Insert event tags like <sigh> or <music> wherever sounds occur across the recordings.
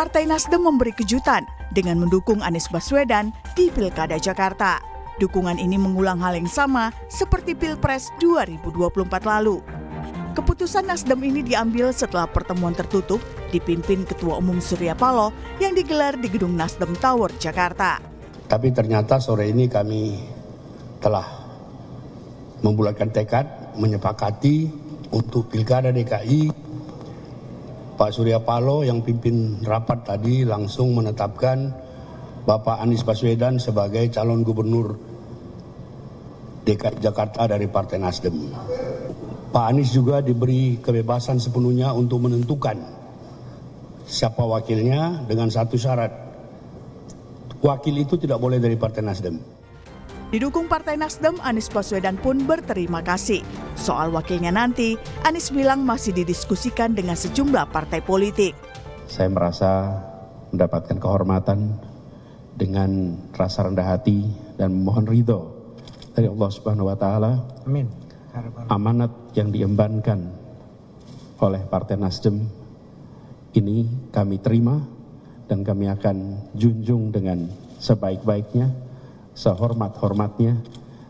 Partai Nasdem memberi kejutan dengan mendukung Anies Baswedan di Pilkada Jakarta. Dukungan ini mengulang hal yang sama seperti Pilpres 2024 lalu. Keputusan Nasdem ini diambil setelah pertemuan tertutup dipimpin Ketua Umum Surya Paloh yang digelar di Gedung Nasdem Tower, Jakarta. Tapi ternyata sore ini kami telah membulatkan tekad menyepakati untuk Pilkada DKI Pak Surya Paloh yang pimpin rapat tadi langsung menetapkan Bapak Anies Baswedan sebagai calon gubernur DKI Jakarta dari Partai Nasdem. Pak Anies juga diberi kebebasan sepenuhnya untuk menentukan siapa wakilnya dengan satu syarat. Wakil itu tidak boleh dari Partai Nasdem. Didukung Partai Nasdem, Anies Baswedan pun berterima kasih. Soal wakilnya nanti, Anies bilang masih didiskusikan dengan sejumlah partai politik. Saya merasa mendapatkan kehormatan dengan rasa rendah hati dan mohon ridho dari Allah Subhanahu wa taala. Amin. Amanat yang diembankan oleh Partai Nasdem ini kami terima dan kami akan junjung dengan sebaik-baiknya sehormat-hormatnya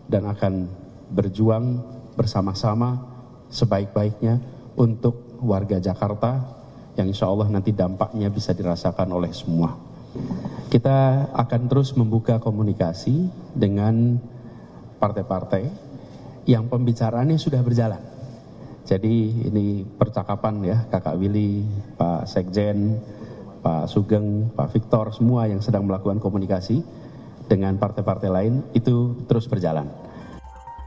dan akan berjuang bersama-sama sebaik-baiknya untuk warga Jakarta yang insya Allah nanti dampaknya bisa dirasakan oleh semua. Kita akan terus membuka komunikasi dengan partai-partai yang pembicaraannya sudah berjalan. Jadi ini percakapan ya Kakak Willy, Pak Sekjen, Pak Sugeng, Pak Victor, semua yang sedang melakukan komunikasi dengan partai-partai lain itu terus berjalan.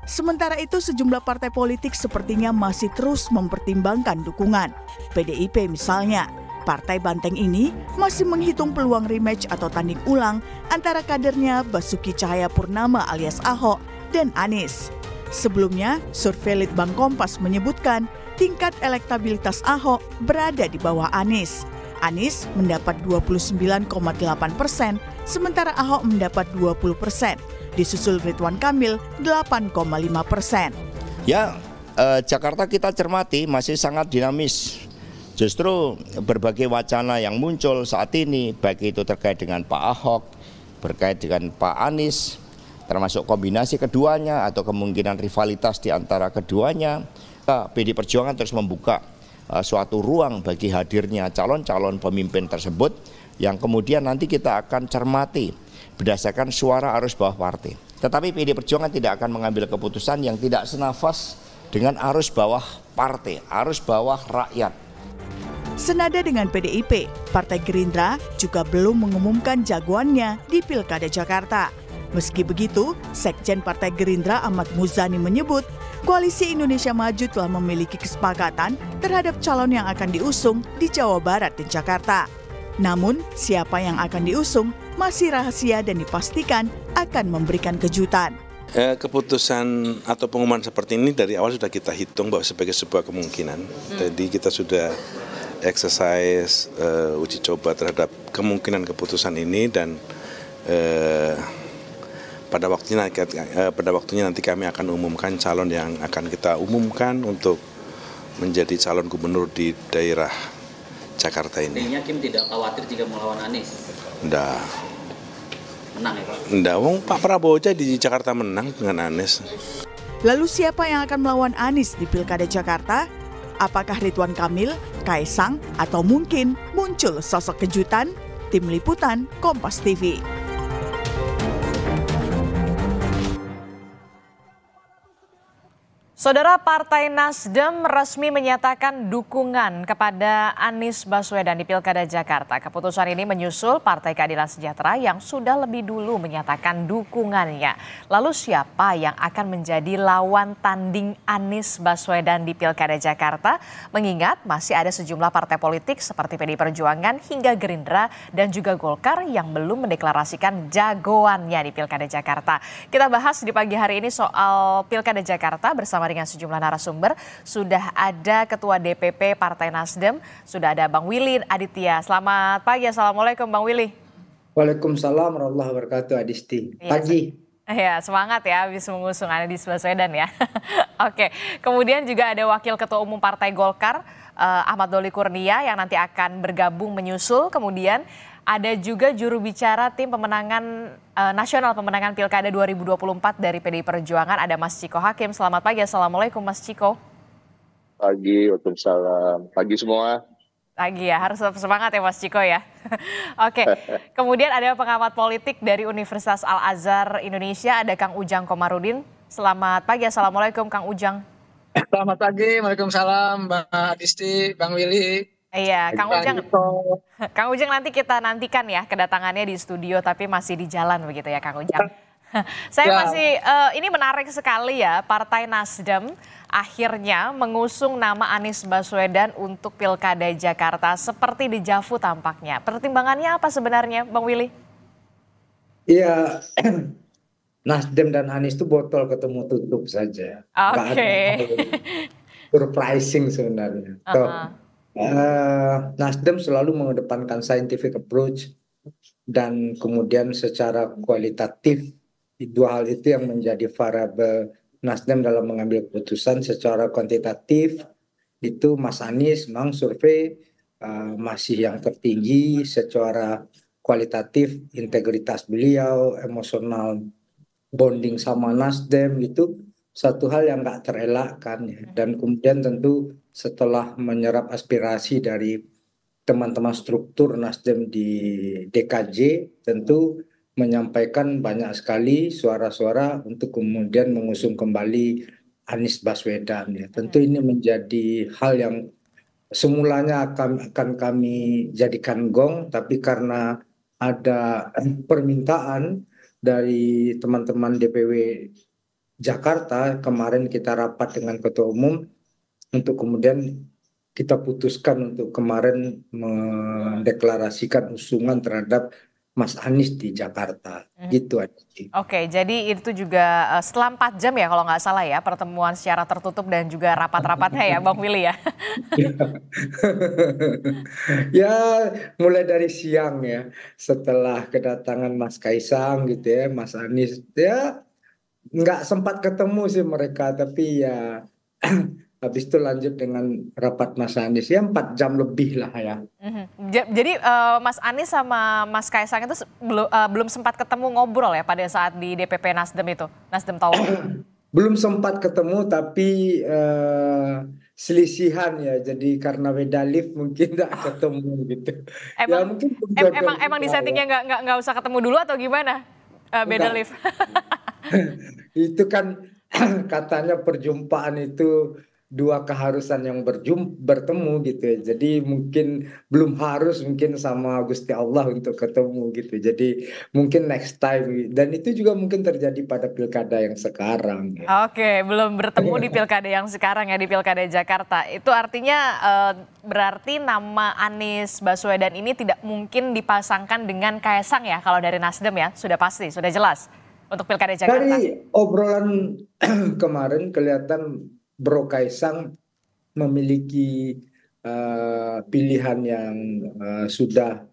Sementara itu sejumlah partai politik sepertinya masih terus mempertimbangkan dukungan. PDIP misalnya, partai banteng ini masih menghitung peluang rematch atau tanding ulang antara kadernya Basuki Cahaya Purnama alias Ahok dan Anies. Sebelumnya, survei Litbang Kompas menyebutkan tingkat elektabilitas Ahok berada di bawah Anies. Anies mendapat 29,8 persen, sementara Ahok mendapat 20 persen. Disusul Ridwan Kamil 8,5 persen. Ya, eh, Jakarta kita cermati masih sangat dinamis. Justru berbagai wacana yang muncul saat ini, baik itu terkait dengan Pak Ahok, berkait dengan Pak Anies, termasuk kombinasi keduanya atau kemungkinan rivalitas di antara keduanya, PD Perjuangan terus membuka Eh, suatu ruang bagi hadirnya calon-calon pemimpin tersebut yang kemudian nanti kita akan cermati berdasarkan suara arus bawah partai. Tetapi PD Perjuangan tidak akan mengambil keputusan yang tidak senafas dengan arus bawah partai, arus bawah rakyat. Senada dengan PDIP, Partai Gerindra juga belum mengumumkan jagoannya di Pilkada Jakarta. Meski begitu, Sekjen Partai Gerindra Ahmad Muzani menyebut Koalisi Indonesia Maju telah memiliki kesepakatan terhadap calon yang akan diusung di Jawa Barat dan Jakarta. Namun, siapa yang akan diusung masih rahasia dan dipastikan akan memberikan kejutan. Eh, keputusan atau pengumuman seperti ini dari awal sudah kita hitung bahwa sebagai sebuah kemungkinan. Hmm. Jadi kita sudah exercise uh, uji coba terhadap kemungkinan keputusan ini dan uh, pada waktunya eh, pada waktunya nanti kami akan umumkan calon yang akan kita umumkan untuk menjadi calon gubernur di daerah Jakarta ini. Kayaknya Kim tidak khawatir jika melawan Anies. Nggak. Menang ya Pak? Nggak, wong Pak Prabowo aja di Jakarta menang dengan Anies. Lalu siapa yang akan melawan Anies di Pilkada Jakarta? Apakah Ridwan Kamil, Kaisang, atau mungkin muncul sosok kejutan? Tim Liputan, Kompas TV. Saudara Partai Nasdem resmi menyatakan dukungan kepada Anies Baswedan di Pilkada Jakarta. Keputusan ini menyusul Partai Keadilan Sejahtera yang sudah lebih dulu menyatakan dukungannya. Lalu siapa yang akan menjadi lawan tanding Anies Baswedan di Pilkada Jakarta? Mengingat masih ada sejumlah partai politik seperti PDI Perjuangan hingga Gerindra dan juga Golkar yang belum mendeklarasikan jagoannya di Pilkada Jakarta. Kita bahas di pagi hari ini soal Pilkada Jakarta bersama dengan sejumlah narasumber. Sudah ada Ketua DPP Partai Nasdem, sudah ada Bang Willy Aditya. Selamat pagi, Assalamualaikum Bang Willy. Waalaikumsalam warahmatullahi wabarakatuh Adisti. Iya, pagi. Ya, semangat ya habis mengusung Anies Baswedan ya. <laughs> Oke, kemudian juga ada Wakil Ketua Umum Partai Golkar, eh, Ahmad Doli Kurnia yang nanti akan bergabung menyusul. Kemudian ada juga juru bicara tim pemenangan eh, nasional pemenangan Pilkada 2024 dari PDI Perjuangan ada Mas Ciko Hakim. Selamat pagi. Assalamualaikum Mas Ciko. Pagi, Waalaikumsalam. Pagi semua. Pagi ya, harus tetap semangat ya Mas Ciko ya. <laughs> Oke, <laughs> kemudian ada pengamat politik dari Universitas Al-Azhar Indonesia, ada Kang Ujang Komarudin. Selamat pagi, Assalamualaikum Kang Ujang. Selamat pagi, Waalaikumsalam Mbak Adisti, Bang Willy. Iya, Kang gitu. Ujang. Kang Ujang nanti kita nantikan ya kedatangannya di studio tapi masih di jalan begitu ya Kang Ujang. <laughs> Saya ya. masih uh, ini menarik sekali ya Partai Nasdem akhirnya mengusung nama Anies Baswedan untuk Pilkada Jakarta seperti di Javu tampaknya. Pertimbangannya apa sebenarnya Bang Willy? Iya. <clears throat> Nasdem dan Anies itu botol ketemu tutup saja. Oke. Okay. Surprising sebenarnya. Uh <laughs> -huh uh, Nasdem selalu mengedepankan scientific approach dan kemudian secara kualitatif dua hal itu yang menjadi variabel Nasdem dalam mengambil keputusan secara kuantitatif itu Mas Anies memang survei uh, masih yang tertinggi secara kualitatif integritas beliau emosional bonding sama Nasdem itu satu hal yang nggak terelakkan ya. dan kemudian tentu setelah menyerap aspirasi dari teman-teman struktur Nasdem di DKJ tentu menyampaikan banyak sekali suara-suara untuk kemudian mengusung kembali Anies Baswedan ya. Tentu ini menjadi hal yang semulanya akan, akan kami jadikan gong tapi karena ada <clears throat> permintaan dari teman-teman DPW Jakarta kemarin kita rapat dengan ketua umum untuk kemudian kita putuskan untuk kemarin mendeklarasikan usungan terhadap Mas Anies di Jakarta. Hmm. Gitu Oke, jadi itu juga eh, setelah 4 jam ya kalau nggak salah ya pertemuan secara tertutup dan juga rapat-rapatnya ya Bang Willy ya. <laughs> ya, mulai dari siang ya setelah kedatangan Mas Kaisang gitu ya, Mas Anies ya nggak sempat ketemu sih mereka tapi ya <clears throat> habis itu lanjut dengan rapat Mas Anies ya empat jam lebih lah ya. Mhm. Jadi uh, Mas Anies sama Mas Kaisang itu belum uh, eh, belum sempat ketemu ngobrol ya pada saat di DPP Nasdem itu Nasdem tahu? <clears throat> belum sempat ketemu tapi uh, selisihan ya jadi karena beda lift mungkin tidak oh. ketemu gitu. Ya, emang ya, mungkin em emang emang di ya. settingnya nggak nggak nggak usah ketemu dulu atau gimana uh, beda lift? <laughs> itu kan <clears throat> katanya perjumpaan itu dua keharusan yang berjum, bertemu gitu ya. Jadi mungkin belum harus mungkin sama Gusti Allah untuk ketemu gitu. Jadi mungkin next time dan itu juga mungkin terjadi pada pilkada yang sekarang. Ya. Oke, belum bertemu di <laughs> pilkada yang sekarang ya di pilkada Jakarta. Itu artinya uh, berarti nama Anies Baswedan ini tidak mungkin dipasangkan dengan Kaisang ya kalau dari Nasdem ya sudah pasti sudah jelas untuk pilkada Jakarta. Dari obrolan <clears throat> kemarin kelihatan Bro Kaisang memiliki uh, pilihan yang uh, sudah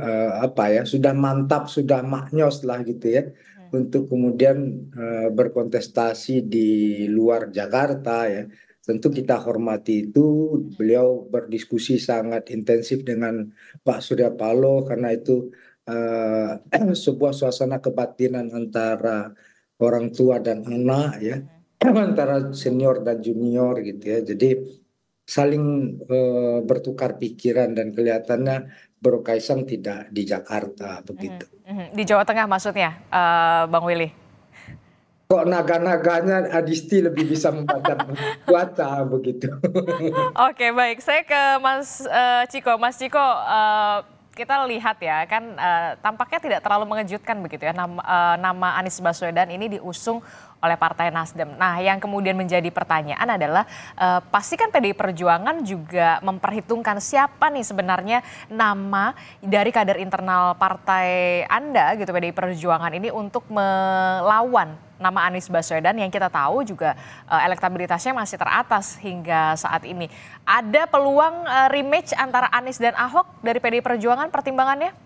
uh, apa ya sudah mantap sudah maknyos lah gitu ya hmm. untuk kemudian uh, berkontestasi di luar Jakarta ya tentu kita hormati itu beliau berdiskusi sangat intensif dengan Pak Surya Paloh karena itu uh, <clears throat> sebuah suasana kebatinan antara orang tua dan anak ya hmm antara senior dan junior gitu ya. Jadi saling e, bertukar pikiran dan kelihatannya Bro Kaisang tidak di Jakarta begitu. Mm-hmm. Mm-hmm. Di Jawa Tengah maksudnya, e, Bang Willy? Kok naga-naganya Adisti lebih bisa membaca <laughs> cuaca begitu. Oke baik, saya ke Mas e, Ciko. Mas Ciko, e, kita lihat ya kan e, tampaknya tidak terlalu mengejutkan begitu ya nama, e, nama Anies Baswedan ini diusung oleh Partai Nasdem. Nah, yang kemudian menjadi pertanyaan adalah uh, pastikan PDI Perjuangan juga memperhitungkan siapa nih sebenarnya nama dari kader internal partai Anda gitu PDI Perjuangan ini untuk melawan nama Anies Baswedan yang kita tahu juga uh, elektabilitasnya masih teratas hingga saat ini. Ada peluang uh, rematch antara Anies dan Ahok dari PDI Perjuangan pertimbangannya?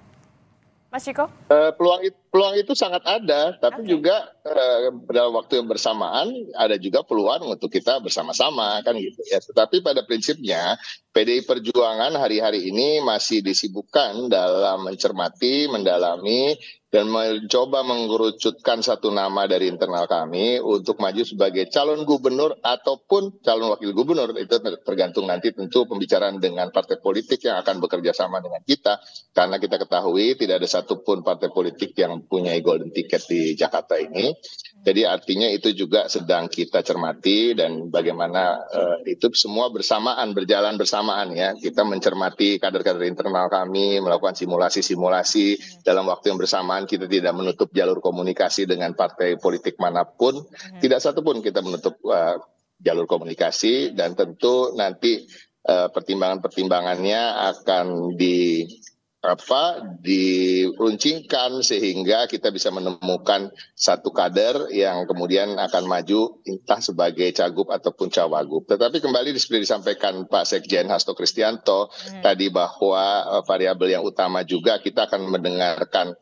Mas Ciko? Uh, peluang itu peluang itu sangat ada, tapi okay. juga uh, dalam waktu yang bersamaan ada juga peluang untuk kita bersama-sama kan gitu ya. Tetapi pada prinsipnya PDI Perjuangan hari-hari ini masih disibukkan dalam mencermati, mendalami dan mencoba mengerucutkan satu nama dari internal kami untuk maju sebagai calon gubernur ataupun calon wakil gubernur itu tergantung nanti tentu pembicaraan dengan partai politik yang akan bekerja sama dengan kita karena kita ketahui tidak ada satupun partai politik yang mempunyai golden ticket di Jakarta ini. Jadi artinya itu juga sedang kita cermati dan bagaimana uh, itu semua bersamaan berjalan bersamaan ya. Kita mencermati kader-kader internal kami, melakukan simulasi-simulasi dalam waktu yang bersamaan kita tidak menutup jalur komunikasi dengan partai politik manapun. Hmm. Tidak satupun kita menutup uh, jalur komunikasi dan tentu nanti eh, pertimbangan-pertimbangannya akan di apa diruncingkan sehingga kita bisa menemukan satu kader yang kemudian akan maju entah sebagai cagup ataupun cawagup. Tetapi kembali seperti disampaikan Pak Sekjen Hasto Kristianto hmm. tadi bahwa uh, variabel yang utama juga kita akan mendengarkan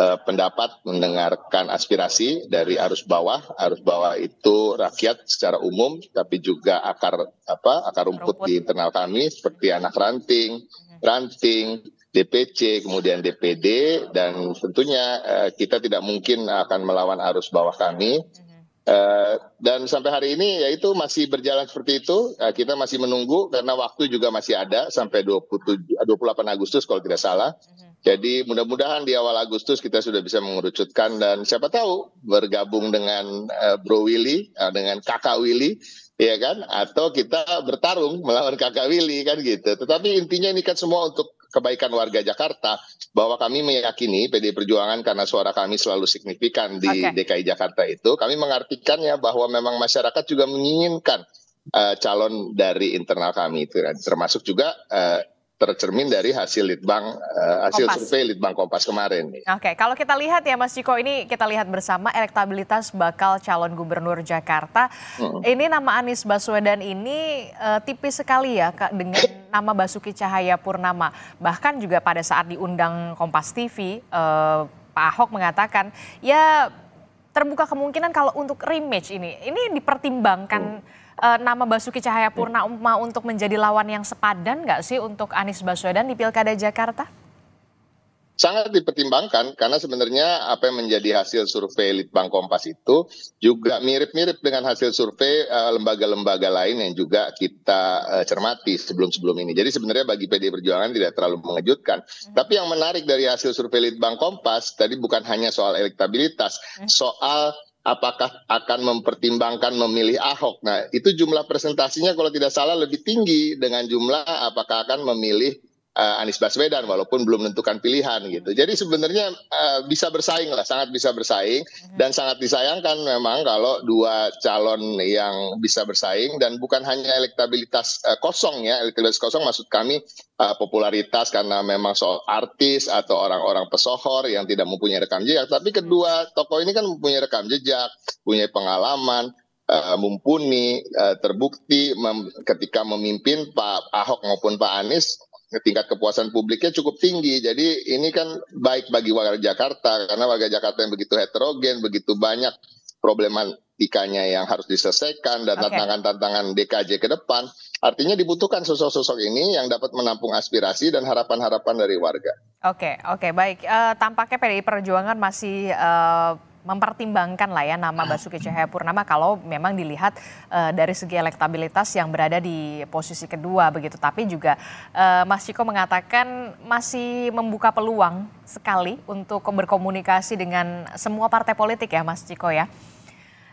uh, pendapat, mendengarkan aspirasi dari arus bawah. Arus bawah itu rakyat secara umum, tapi juga akar apa akar rumput, rumput. di internal kami seperti anak ranting, hmm. ranting, DPC, kemudian DPD, dan tentunya uh, kita tidak mungkin akan melawan arus bawah kami. Uh, dan sampai hari ini yaitu masih berjalan seperti itu. Uh, kita masih menunggu karena waktu juga masih ada sampai 27, 28 Agustus kalau tidak salah. Mm-hmm. Jadi mudah-mudahan di awal Agustus kita sudah bisa mengerucutkan dan siapa tahu bergabung dengan uh, Bro Willy, uh, dengan Kakak Willy, ya kan? Atau kita bertarung melawan Kakak Willy kan gitu. Tetapi intinya ini kan semua untuk kebaikan warga Jakarta bahwa kami meyakini PD Perjuangan karena suara kami selalu signifikan di okay. DKI Jakarta itu kami mengartikannya bahwa memang masyarakat juga menginginkan uh, calon dari internal kami itu termasuk juga uh, tercermin dari hasil litbang uh, hasil Kompas. survei litbang Kompas kemarin. Oke, okay. kalau kita lihat ya Mas Ciko ini kita lihat bersama elektabilitas bakal calon gubernur Jakarta. Hmm. Ini nama Anies Baswedan ini uh, tipis sekali ya Kak dengan nama Basuki Cahaya Purnama. Bahkan juga pada saat diundang Kompas TV uh, eh, Pak Ahok mengatakan ya terbuka kemungkinan kalau untuk rematch ini ini dipertimbangkan hmm uh, nama Basuki Cahaya Cahayapurnama untuk menjadi lawan yang sepadan nggak sih untuk Anies Baswedan di Pilkada Jakarta? sangat dipertimbangkan karena sebenarnya apa yang menjadi hasil survei Litbang Kompas itu juga mirip-mirip dengan hasil survei eh, lembaga-lembaga uh, lain yang juga kita uh, cermati sebelum-sebelum ini. Jadi sebenarnya bagi PD Perjuangan tidak terlalu mengejutkan. Hmm. Tapi yang menarik dari hasil survei Litbang Kompas tadi bukan hanya soal elektabilitas, hmm. soal apakah akan mempertimbangkan memilih Ahok. Nah, itu jumlah presentasinya kalau tidak salah lebih tinggi dengan jumlah apakah akan memilih uh, Anies Baswedan walaupun belum menentukan pilihan gitu. Jadi sebenarnya uh, bisa bersaing lah, sangat bisa bersaing mhm. dan sangat disayangkan memang kalau dua calon yang bisa bersaing dan bukan hanya elektabilitas uh, kosong ya, elektabilitas kosong maksud kami uh, popularitas karena memang soal artis atau orang-orang pesohor yang tidak mempunyai rekam jejak, tapi mhm. kedua tokoh ini kan mempunyai rekam jejak, punya pengalaman, uh, mumpuni, uh, terbukti mem ketika memimpin Pak Ahok maupun Pak Anies Ya, tingkat kepuasan publiknya cukup tinggi. Jadi ini kan baik bagi warga Jakarta karena warga Jakarta yang begitu heterogen, begitu banyak problematikanya yang harus diselesaikan dan tantangan-tantangan okay. DKJ ke depan. Artinya dibutuhkan sosok-sosok ini yang dapat menampung aspirasi dan harapan-harapan dari warga. Oke, okay, oke, okay, baik. Uh, tampaknya PDI Perjuangan masih uh, mempertimbangkan lah ya nama Basuki Cahayapurnama kalau memang dilihat uh, dari segi elektabilitas yang berada di posisi kedua begitu. Tapi juga uh, Mas Ciko mengatakan masih membuka peluang sekali untuk berkomunikasi dengan semua partai politik ya Mas Ciko ya.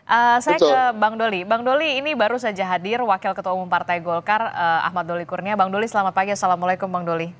Uh, saya Betul. ke Bang Doli. Bang Doli ini baru saja hadir Wakil Ketua Umum Partai Golkar uh, Ahmad Doli Kurnia. Bang Doli selamat pagi. Assalamualaikum Bang Doli.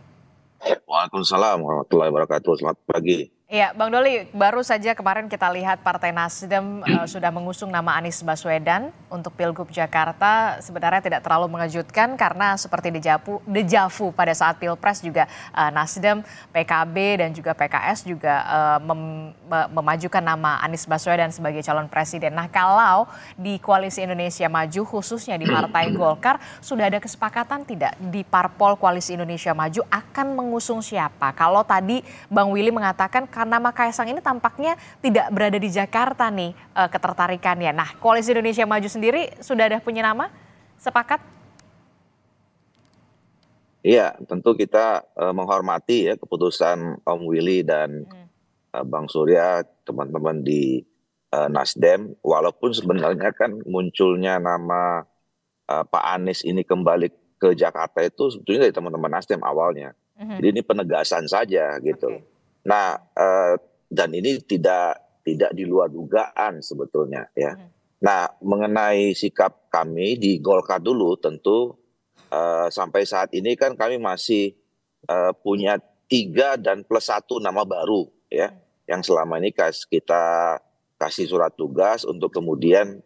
Waalaikumsalam warahmatullahi wabarakatuh. Selamat pagi. Ya, Bang Doli, baru saja kemarin kita lihat Partai Nasdem uh, sudah mengusung nama Anies Baswedan untuk Pilgub Jakarta. Sebenarnya tidak terlalu mengejutkan karena seperti dejavu, dejavu pada saat Pilpres juga uh, Nasdem, PKB dan juga PKS juga uh, mem, memajukan nama Anies Baswedan sebagai calon presiden. Nah, kalau di Koalisi Indonesia Maju khususnya di Partai Golkar sudah ada kesepakatan tidak di Parpol Koalisi Indonesia Maju akan mengusung siapa? Kalau tadi Bang Willy mengatakan nama Kaisang ini tampaknya tidak berada di Jakarta nih uh, ketertarikannya. Nah, Koalisi Indonesia Maju sendiri sudah ada punya nama? Sepakat? Iya, tentu kita uh, menghormati ya keputusan Om Willy dan hmm. uh, Bang Surya, teman-teman di uh, Nasdem. Walaupun sebenarnya kan munculnya nama uh, Pak Anies ini kembali ke Jakarta itu sebetulnya dari teman-teman Nasdem awalnya. Hmm. Jadi ini penegasan saja gitu. Okay. Nah, eh, dan ini tidak tidak di luar dugaan sebetulnya ya. Hmm. Nah, mengenai sikap kami di Golkar dulu tentu eh, sampai saat ini kan kami masih eh, punya tiga dan plus satu nama baru ya hmm. yang selama ini kita kasih surat tugas untuk kemudian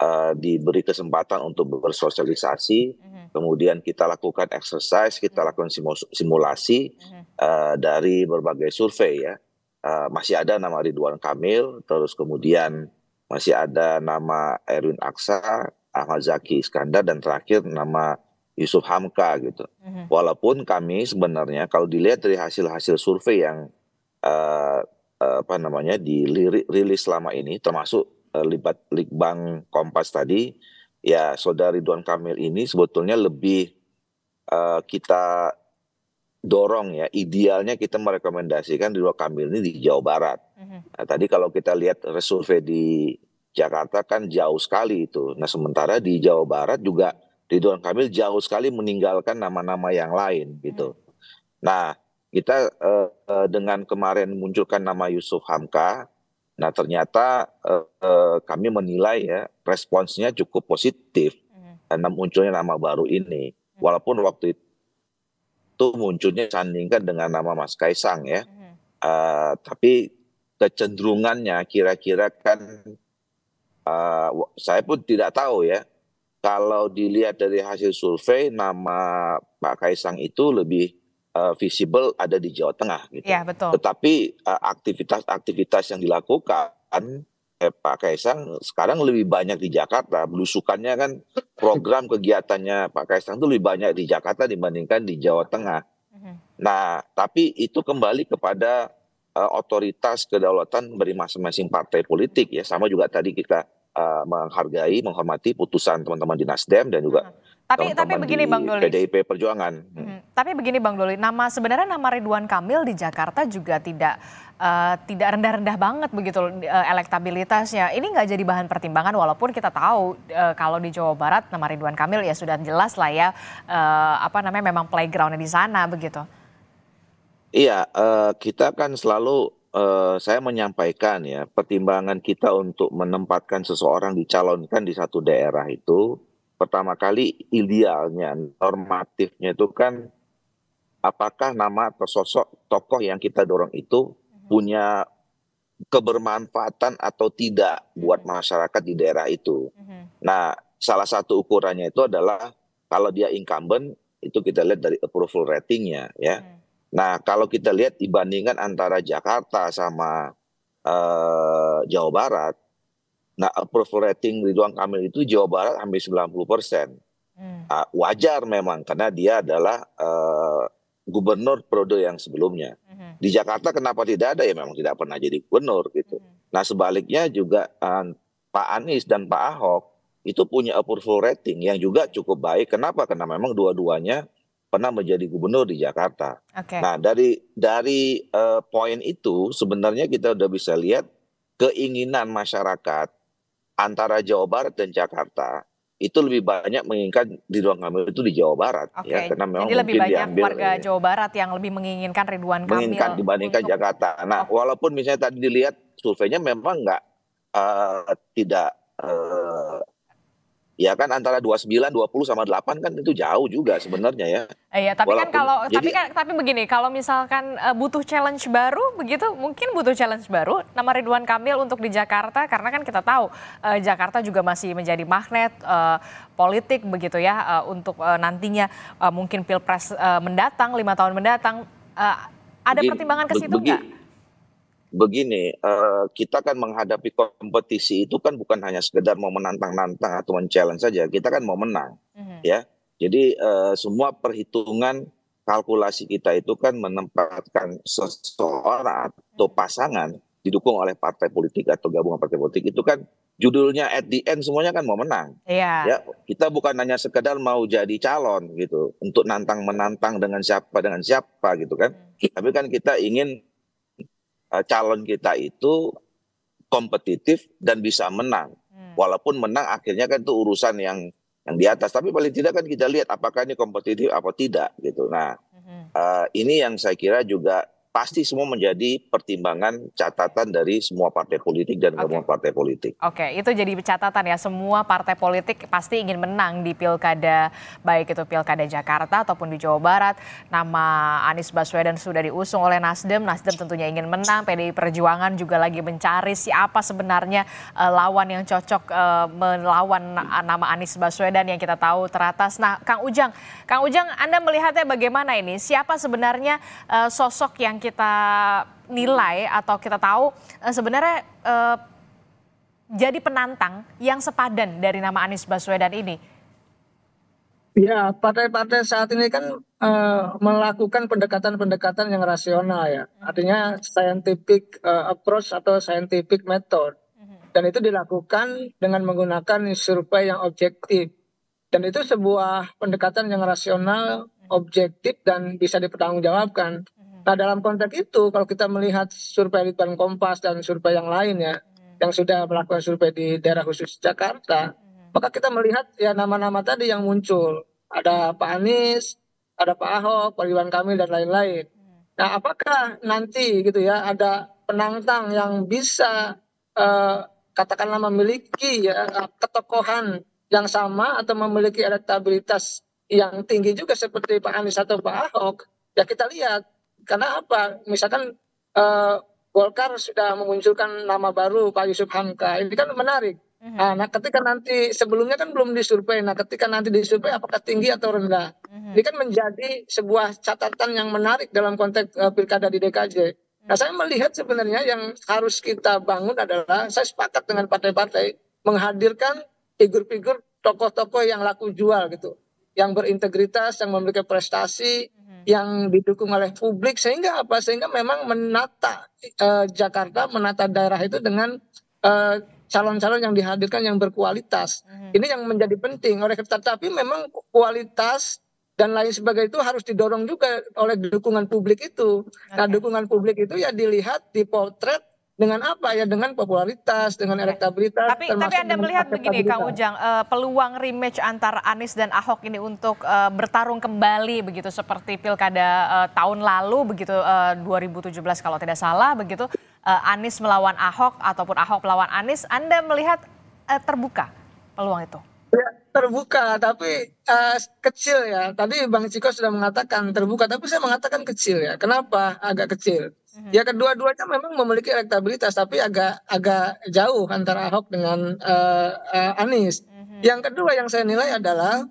uh, diberi kesempatan untuk bersosialisasi, mm -hmm. kemudian kita lakukan exercise, kita hmm. lakukan simulasi, mm -hmm. Eh, dari berbagai survei ya uh, masih ada nama Ridwan Kamil terus kemudian masih ada nama Erwin Aksa Ahmad Zaki Iskandar dan terakhir nama Yusuf Hamka gitu. Mm -hmm. Walaupun kami sebenarnya kalau dilihat dari hasil-hasil survei yang uh, uh, apa namanya rilis selama ini termasuk uh, libat likbang Kompas tadi ya Saudari Duan Kamil ini sebetulnya lebih uh, kita dorong ya idealnya kita merekomendasikan ridwan kamil ini di Jawa Barat. Mhm. Nah, tadi kalau kita lihat survei di Jakarta kan jauh sekali itu. Nah sementara di Jawa Barat juga Ridwan Kamil jauh sekali meninggalkan nama-nama yang lain gitu. Mhm. Nah kita eh, eh, dengan kemarin munculkan nama Yusuf Hamka, nah ternyata eh, eh kami menilai ya responsnya cukup positif mhm. karena munculnya nama baru ini. Walaupun waktu itu satu munculnya sandingkan dengan nama Mas Kaisang ya. Hmm. Uh, tapi kecenderungannya kira-kira kan uh, saya pun tidak tahu ya. Kalau dilihat dari hasil survei nama Pak Kaisang itu lebih uh, visible ada di Jawa Tengah gitu. Ya, betul. Tetapi aktivitas-aktivitas uh, yang dilakukan eh, Pak Kaisang sekarang lebih banyak di Jakarta. Belusukannya kan program kegiatannya Pak Kaisang itu lebih banyak di Jakarta dibandingkan di Jawa Tengah. Mm-hmm. Nah, tapi itu kembali kepada uh, otoritas kedaulatan dari masing-masing partai politik ya. Sama juga tadi kita uh, menghargai, menghormati putusan teman-teman di Nasdem dan juga uh mm-hmm. -huh tapi teman tapi begini Bang Doli. PDIP Perjuangan. Hmm. Hmm. Tapi begini Bang Doli, nama sebenarnya nama Ridwan Kamil di Jakarta juga tidak uh, tidak rendah-rendah banget begitu uh, elektabilitasnya. Ini nggak jadi bahan pertimbangan walaupun kita tahu uh, kalau di Jawa Barat nama Ridwan Kamil ya sudah jelas lah ya uh, apa namanya memang playgroundnya di sana begitu. Iya, uh, kita kan selalu uh, saya menyampaikan ya pertimbangan kita untuk menempatkan seseorang dicalonkan di satu daerah itu pertama kali idealnya normatifnya itu kan apakah nama atau sosok tokoh yang kita dorong itu mhm. punya kebermanfaatan atau tidak mhm. buat masyarakat di daerah itu. Mhm. Nah, salah satu ukurannya itu adalah kalau dia incumbent itu kita lihat dari approval ratingnya ya. Nah, kalau kita lihat dibandingkan antara Jakarta sama uh, Jawa Barat Nah, approval rating Ridwan Kamil itu Jawa Barat hampir 90 persen. Uh, wajar memang karena dia adalah uh, gubernur periode yang sebelumnya. Hmm. Di Jakarta kenapa tidak ada ya memang tidak pernah jadi gubernur gitu. Hmm. Nah, sebaliknya juga uh, Pak Anies dan Pak Ahok itu punya approval rating yang juga cukup baik. Kenapa? Karena memang dua-duanya pernah menjadi gubernur di Jakarta. Okay. Nah, dari dari uh, poin itu sebenarnya kita sudah bisa lihat keinginan masyarakat antara Jawa Barat dan Jakarta itu lebih banyak menginginkan Ridwan Kamil itu di Jawa Barat okay. ya karena memang Jadi lebih banyak diambil, warga ya. Jawa Barat yang lebih menginginkan Ridwan Kamil menginginkan dibandingkan untuk... Jakarta. Nah, oh. walaupun misalnya tadi dilihat surveinya memang enggak uh, eh, tidak uh, Ya kan antara 29, 20 sama 8 kan itu jauh juga sebenarnya ya. Iya, tapi kan Walaupun, kan kalau jadi, tapi kan tapi begini, kalau misalkan eh, butuh challenge baru begitu mungkin butuh challenge baru nama Ridwan Kamil untuk di Jakarta karena kan kita tahu uh, Jakarta juga masih menjadi magnet uh, politik begitu ya uh, untuk uh, nantinya uh, mungkin Pilpres uh, mendatang, lima tahun mendatang uh, ada begini, pertimbangan ke situ enggak? begini, uh, kita kan menghadapi kompetisi itu kan bukan hanya sekedar mau menantang-nantang atau men-challenge saja, kita kan mau menang, mm-hmm. ya. Jadi uh, semua perhitungan kalkulasi kita itu kan menempatkan seseorang atau mhm. pasangan didukung oleh partai politik atau gabungan partai politik itu kan judulnya at the end semuanya kan mau menang. Yeah. Ya, kita bukan hanya sekedar mau jadi calon gitu untuk nantang menantang dengan siapa dengan siapa gitu kan. Mhm. Tapi kan kita ingin Eh, calon kita itu kompetitif dan bisa menang. Hmm. Walaupun menang akhirnya kan itu urusan yang yang di atas, tapi paling tidak kan kita lihat apakah ini kompetitif atau tidak gitu. Nah, uh, ini yang saya kira juga pasti semua menjadi pertimbangan catatan dari semua partai politik dan semua okay. partai politik. Oke, okay, itu jadi catatan ya semua partai politik pasti ingin menang di pilkada baik itu pilkada Jakarta ataupun di Jawa Barat. Nama Anies Baswedan sudah diusung oleh Nasdem, Nasdem tentunya ingin menang, PDI Perjuangan juga lagi mencari siapa sebenarnya eh, lawan yang cocok eh, melawan nama Anies Baswedan yang kita tahu teratas. Nah, Kang Ujang, Kang Ujang, Anda melihatnya bagaimana ini? Siapa sebenarnya eh, sosok yang yang kita nilai atau kita tahu eh, sebenarnya eh, jadi penantang yang sepadan dari nama Anies Baswedan ini? Ya, partai-partai saat ini kan uh, melakukan pendekatan-pendekatan yang rasional ya. Hmm. Artinya scientific uh, approach atau scientific method. Hmm. Dan itu dilakukan dengan menggunakan survei yang objektif. Dan itu sebuah pendekatan yang rasional, hmm. objektif dan bisa dipertanggungjawabkan nah dalam konteks itu kalau kita melihat survei litbang kompas dan survei yang lain ya hmm. yang sudah melakukan survei di daerah khusus jakarta hmm. maka kita melihat ya nama-nama tadi yang muncul ada pak anies ada pak ahok pak ridwan kamil dan lain-lain hmm. nah apakah nanti gitu ya ada penantang yang bisa eh, katakanlah memiliki ya ketokohan yang sama atau memiliki elektabilitas yang tinggi juga seperti Pak Anies atau Pak Ahok, ya kita lihat karena apa misalkan eh, Golkar sudah memunculkan nama baru Pak Yusuf Hamka ini kan menarik mhm. nah, nah, ketika nanti sebelumnya kan belum disurvei. Nah, ketika nanti disurvei apakah tinggi atau rendah? Mhm. Ini kan menjadi sebuah catatan yang menarik dalam konteks uh, pilkada di DKJ. Nah, saya melihat sebenarnya yang harus kita bangun adalah saya sepakat dengan partai-partai menghadirkan figur-figur tokoh-tokoh yang laku jual gitu, yang berintegritas, yang memiliki prestasi, mhm. Hmm. yang didukung oleh publik sehingga apa sehingga memang menata eh, Jakarta menata daerah itu dengan eh, calon-calon yang dihadirkan yang berkualitas hmm. ini yang menjadi penting oleh tapi memang kualitas dan lain sebagainya itu harus didorong juga oleh dukungan publik itu. Okay. Nah, dukungan publik itu ya dilihat di potret dengan apa ya dengan popularitas dengan elektabilitas tapi tapi anda melihat begini kang ujang uh, peluang rematch antar anies dan ahok ini untuk uh, bertarung kembali begitu seperti pilkada uh, tahun lalu begitu uh, 2017 kalau tidak salah begitu uh, anies melawan ahok ataupun ahok melawan anies anda melihat uh, terbuka peluang itu ya, terbuka tapi uh, kecil ya tadi bang ciko sudah mengatakan terbuka tapi saya mengatakan kecil ya kenapa agak kecil Mm-hmm. Ya kedua-duanya memang memiliki elektabilitas tapi agak agak jauh antara Ahok dengan uh, uh, Anies. Mm-hmm. Yang kedua yang saya nilai adalah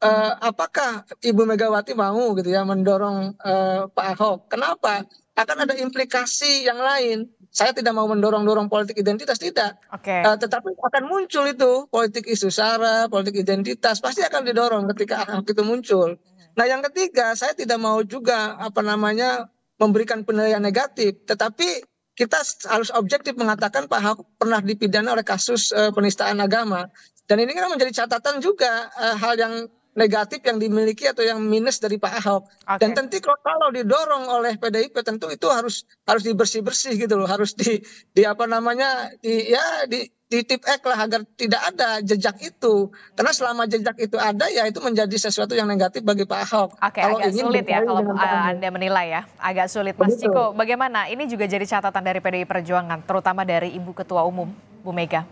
uh, apakah Ibu Megawati mau gitu ya mendorong uh, Pak Ahok? Kenapa? Akan ada implikasi yang lain. Saya tidak mau mendorong-dorong politik identitas tidak. Okay. Uh, tetapi akan muncul itu politik isu sara, politik identitas pasti akan didorong ketika Ahok itu muncul. Mm-hmm. Nah yang ketiga saya tidak mau juga apa namanya memberikan penilaian negatif tetapi kita harus objektif mengatakan Pak Ahok pernah dipidana oleh kasus uh, penistaan agama dan ini kan menjadi catatan juga uh, hal yang negatif yang dimiliki atau yang minus dari Pak Ahok. Okay. Dan tentu kalau didorong oleh PDIP tentu itu harus harus dibersih-bersih gitu loh, harus di di apa namanya? di ya di tip ek lah agar tidak ada jejak itu. Karena selama jejak itu ada ya itu menjadi sesuatu yang negatif bagi Pak Ahok. Oke, kalau agak sulit ya kalau eh, Anda menilai ya. Agak sulit Mas Begitu. Ciko. Bagaimana? Ini juga jadi catatan dari PDI Perjuangan, terutama dari Ibu Ketua Umum Bu Mega.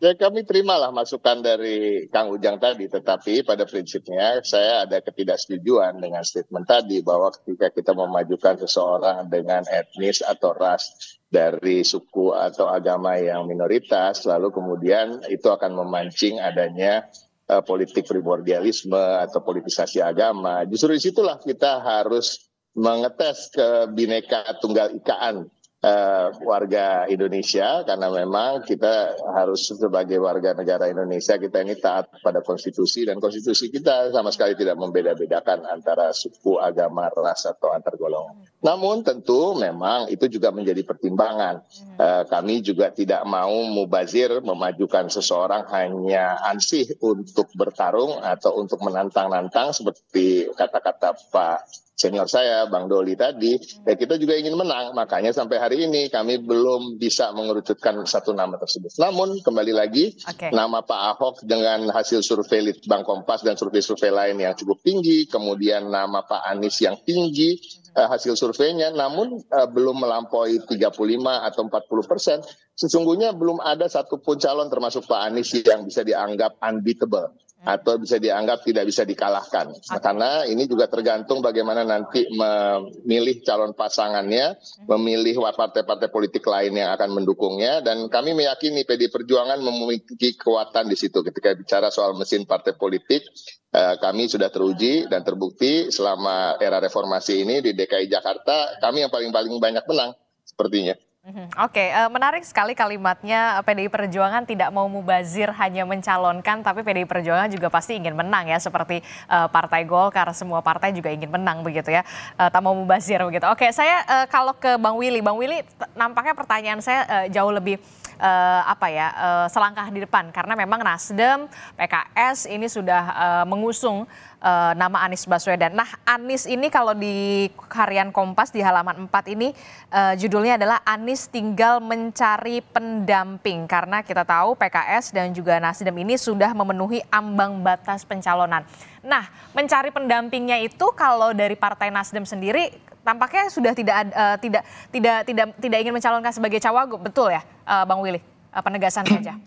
Ya kami terimalah masukan dari Kang Ujang tadi, tetapi pada prinsipnya saya ada ketidaksetujuan dengan statement tadi bahwa ketika kita memajukan seseorang dengan etnis atau ras dari suku atau agama yang minoritas, lalu kemudian itu akan memancing adanya uh, politik primordialisme atau politisasi agama. Justru disitulah kita harus mengetes kebineka tunggal ikaan uh, warga Indonesia karena memang kita harus sebagai warga negara Indonesia kita ini taat pada konstitusi dan konstitusi kita sama sekali tidak membeda-bedakan antara suku, agama, ras atau antar golongan. Namun tentu memang itu juga menjadi pertimbangan. Uh, kami juga tidak mau mubazir memajukan seseorang hanya ansih untuk bertarung atau untuk menantang-nantang seperti kata-kata Pak senior saya Bang Doli tadi ya kita juga ingin menang makanya sampai hari ini kami belum bisa mengerucutkan satu nama tersebut namun kembali lagi okay. nama Pak Ahok dengan hasil survei Litbang Kompas dan survei-survei lain yang cukup tinggi kemudian nama Pak Anies yang tinggi eh, hasil surveinya, namun uh, belum melampaui 35 atau 40 persen. Sesungguhnya belum ada satupun calon termasuk Pak Anies yang bisa dianggap unbeatable atau bisa dianggap tidak bisa dikalahkan. Nah, karena ini juga tergantung bagaimana nanti memilih calon pasangannya, hmm. memilih partai-partai politik lain yang akan mendukungnya, dan kami meyakini PD Perjuangan memiliki kekuatan di situ ketika bicara soal mesin partai politik. Eh, kami sudah teruji dan terbukti selama era reformasi ini di DKI Jakarta, kami yang paling-paling banyak menang sepertinya. Mhm. Oke, okay, eh, menarik sekali kalimatnya PDI Perjuangan tidak mau mubazir hanya mencalonkan, tapi PDI Perjuangan juga pasti ingin menang ya, seperti eh, Partai Golkar, semua partai juga ingin menang begitu ya, eh, tak mau mubazir begitu. Oke, okay, saya kalau ke Bang Willy, Bang Willy nampaknya pertanyaan saya jauh lebih uh, apa ya uh, selangkah di depan karena memang Nasdem, PKS ini sudah uh, mengusung uh, nama Anies Baswedan. Nah, Anies ini kalau di harian Kompas di halaman 4 ini uh, judulnya adalah Anies tinggal mencari pendamping karena kita tahu PKS dan juga Nasdem ini sudah memenuhi ambang batas pencalonan. Nah, mencari pendampingnya itu kalau dari Partai Nasdem sendiri Tampaknya sudah tidak uh, tidak tidak tidak tidak ingin mencalonkan sebagai cawagup, betul ya, uh, Bang Willy? Uh, penegasan saja. <clears throat>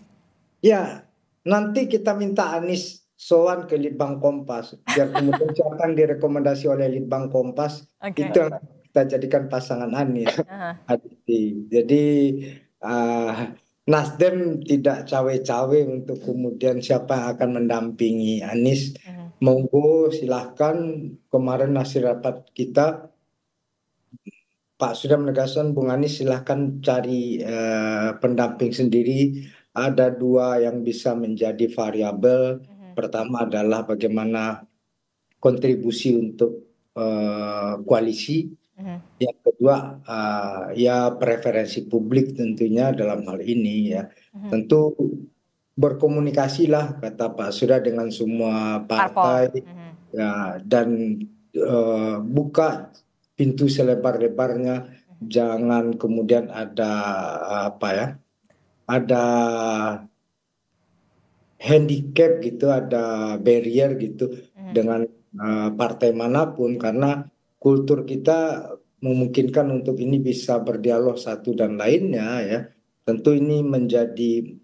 Ya, nanti kita minta Anies soan ke Litbang Kompas biar kemudian <laughs> siapa direkomendasi oleh Litbang Kompas okay. itu yang kita jadikan pasangan Anies. Uh <laughs> -huh. Jadi uh, Nasdem tidak cawe-cawe untuk kemudian siapa yang akan mendampingi Anies. Uh Monggo silahkan kemarin hasil rapat kita Pak sudah menegaskan Bung Anies silahkan cari eh, pendamping sendiri. Ada dua yang bisa menjadi variabel. Mm-hmm. Pertama adalah bagaimana kontribusi untuk eh, koalisi. Mm-hmm. Yang kedua eh, ya preferensi publik tentunya dalam hal ini ya. Mm-hmm. Tentu berkomunikasilah kata Pak sudah dengan semua partai ya dan uh, buka pintu selebar-lebarnya jangan kemudian ada apa ya ada handicap gitu ada barrier gitu hmm. dengan uh, partai manapun karena kultur kita memungkinkan untuk ini bisa berdialog satu dan lainnya ya tentu ini menjadi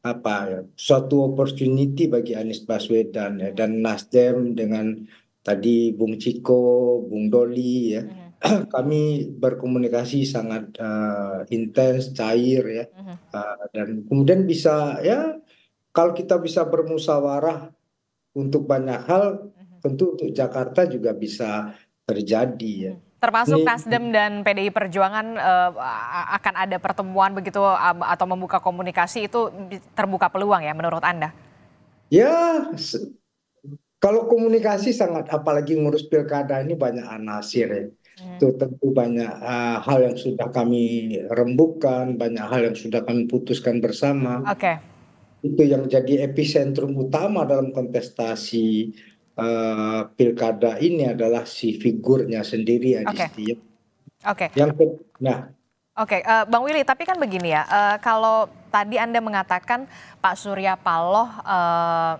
apa ya, suatu opportunity bagi Anies Baswedan ya dan Nasdem dengan tadi Bung Ciko, Bung Doli ya. Mm-hmm. <clears throat> Kami berkomunikasi sangat uh, intens, cair ya. uh -huh. Uh, dan kemudian bisa ya kalau kita bisa bermusawarah untuk banyak hal, uh hmm. -huh. tentu untuk Jakarta juga bisa terjadi ya. Hmm. Termasuk Nasdem dan PDI Perjuangan uh, akan ada pertemuan begitu atau membuka komunikasi itu terbuka peluang ya menurut Anda? Ya, kalau komunikasi sangat, apalagi ngurus pilkada ini banyak anasir ya. Itu hmm. tentu banyak uh, hal yang sudah kami rembukan, banyak hal yang sudah kami putuskan bersama. Oke. Okay. Itu yang jadi epicentrum utama dalam kontestasi uh, pilkada ini adalah si figurnya sendiri Adisti. Oke. Okay. Okay. Yang nah. Oke, okay, uh, eh, Bang Willy, tapi kan begini ya, uh, kalau tadi Anda mengatakan Pak Surya Paloh uh,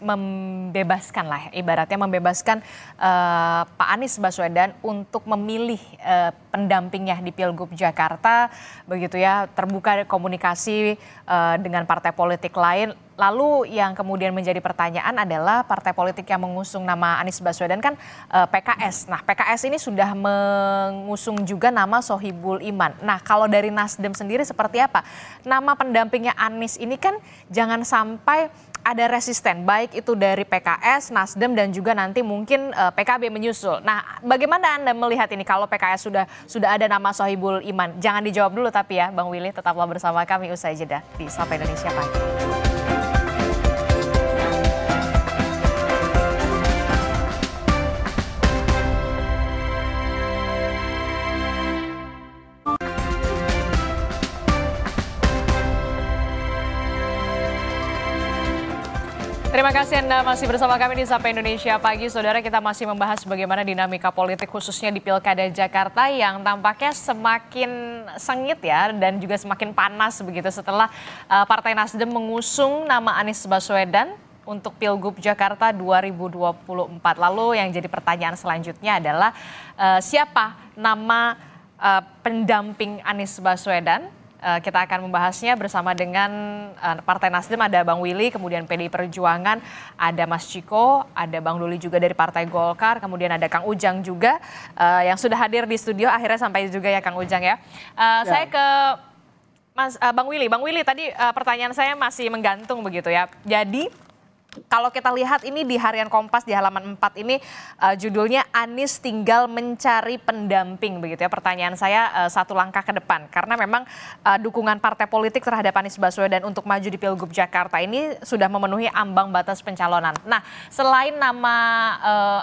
membebaskan lah ibaratnya membebaskan uh, Pak Anies Baswedan untuk memilih uh, pendampingnya di Pilgub Jakarta begitu ya terbuka komunikasi uh, dengan partai politik lain lalu yang kemudian menjadi pertanyaan adalah partai politik yang mengusung nama Anies Baswedan kan uh, PKS nah PKS ini sudah mengusung juga nama Sohibul Iman nah kalau dari Nasdem sendiri seperti apa nama pendampingnya Anies ini kan jangan sampai ada resisten baik itu dari PKS, Nasdem dan juga nanti mungkin uh, eh, PKB menyusul. Nah, bagaimana Anda melihat ini kalau PKS sudah sudah ada nama Sohibul Iman? Jangan dijawab dulu tapi ya Bang Willy tetaplah bersama kami usai jeda di Sapa Indonesia Pagi. Terima kasih Anda masih bersama kami di Sapa Indonesia Pagi. Saudara, kita masih membahas bagaimana dinamika politik khususnya di Pilkada Jakarta yang tampaknya semakin sengit ya dan juga semakin panas begitu setelah eh, Partai Nasdem mengusung nama Anies Baswedan untuk Pilgub Jakarta 2024. Lalu yang jadi pertanyaan selanjutnya adalah eh, siapa nama uh, pendamping Anies Baswedan Eh, kita akan membahasnya bersama dengan eh, Partai Nasdem ada Bang Willy, kemudian PDI Perjuangan ada Mas Ciko, ada Bang Luli juga dari Partai Golkar, kemudian ada Kang Ujang juga eh, yang sudah hadir di studio akhirnya sampai juga ya Kang Ujang ya. ya. Saya ke Mas uh, Bang Willy, Bang Willy tadi uh, pertanyaan saya masih menggantung begitu ya. Jadi kalau kita lihat ini di harian Kompas di halaman 4 ini uh, judulnya Anies tinggal mencari pendamping begitu ya. Pertanyaan saya uh, satu langkah ke depan karena memang uh, dukungan partai politik terhadap Anies Baswedan untuk maju di Pilgub Jakarta ini sudah memenuhi ambang batas pencalonan. Nah, selain nama uh,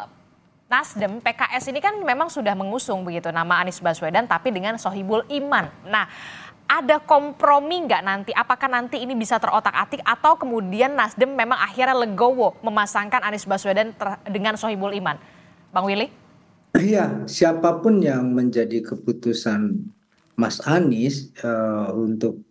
Nasdem, PKS ini kan memang sudah mengusung begitu nama Anies Baswedan tapi dengan Sohibul Iman. Nah, ada kompromi nggak nanti? Apakah nanti ini bisa terotak-atik atau kemudian Nasdem memang akhirnya legowo memasangkan Anies Baswedan dengan Sohibul Iman? Bang Willy? Iya, siapapun yang menjadi keputusan Mas Anies uh, untuk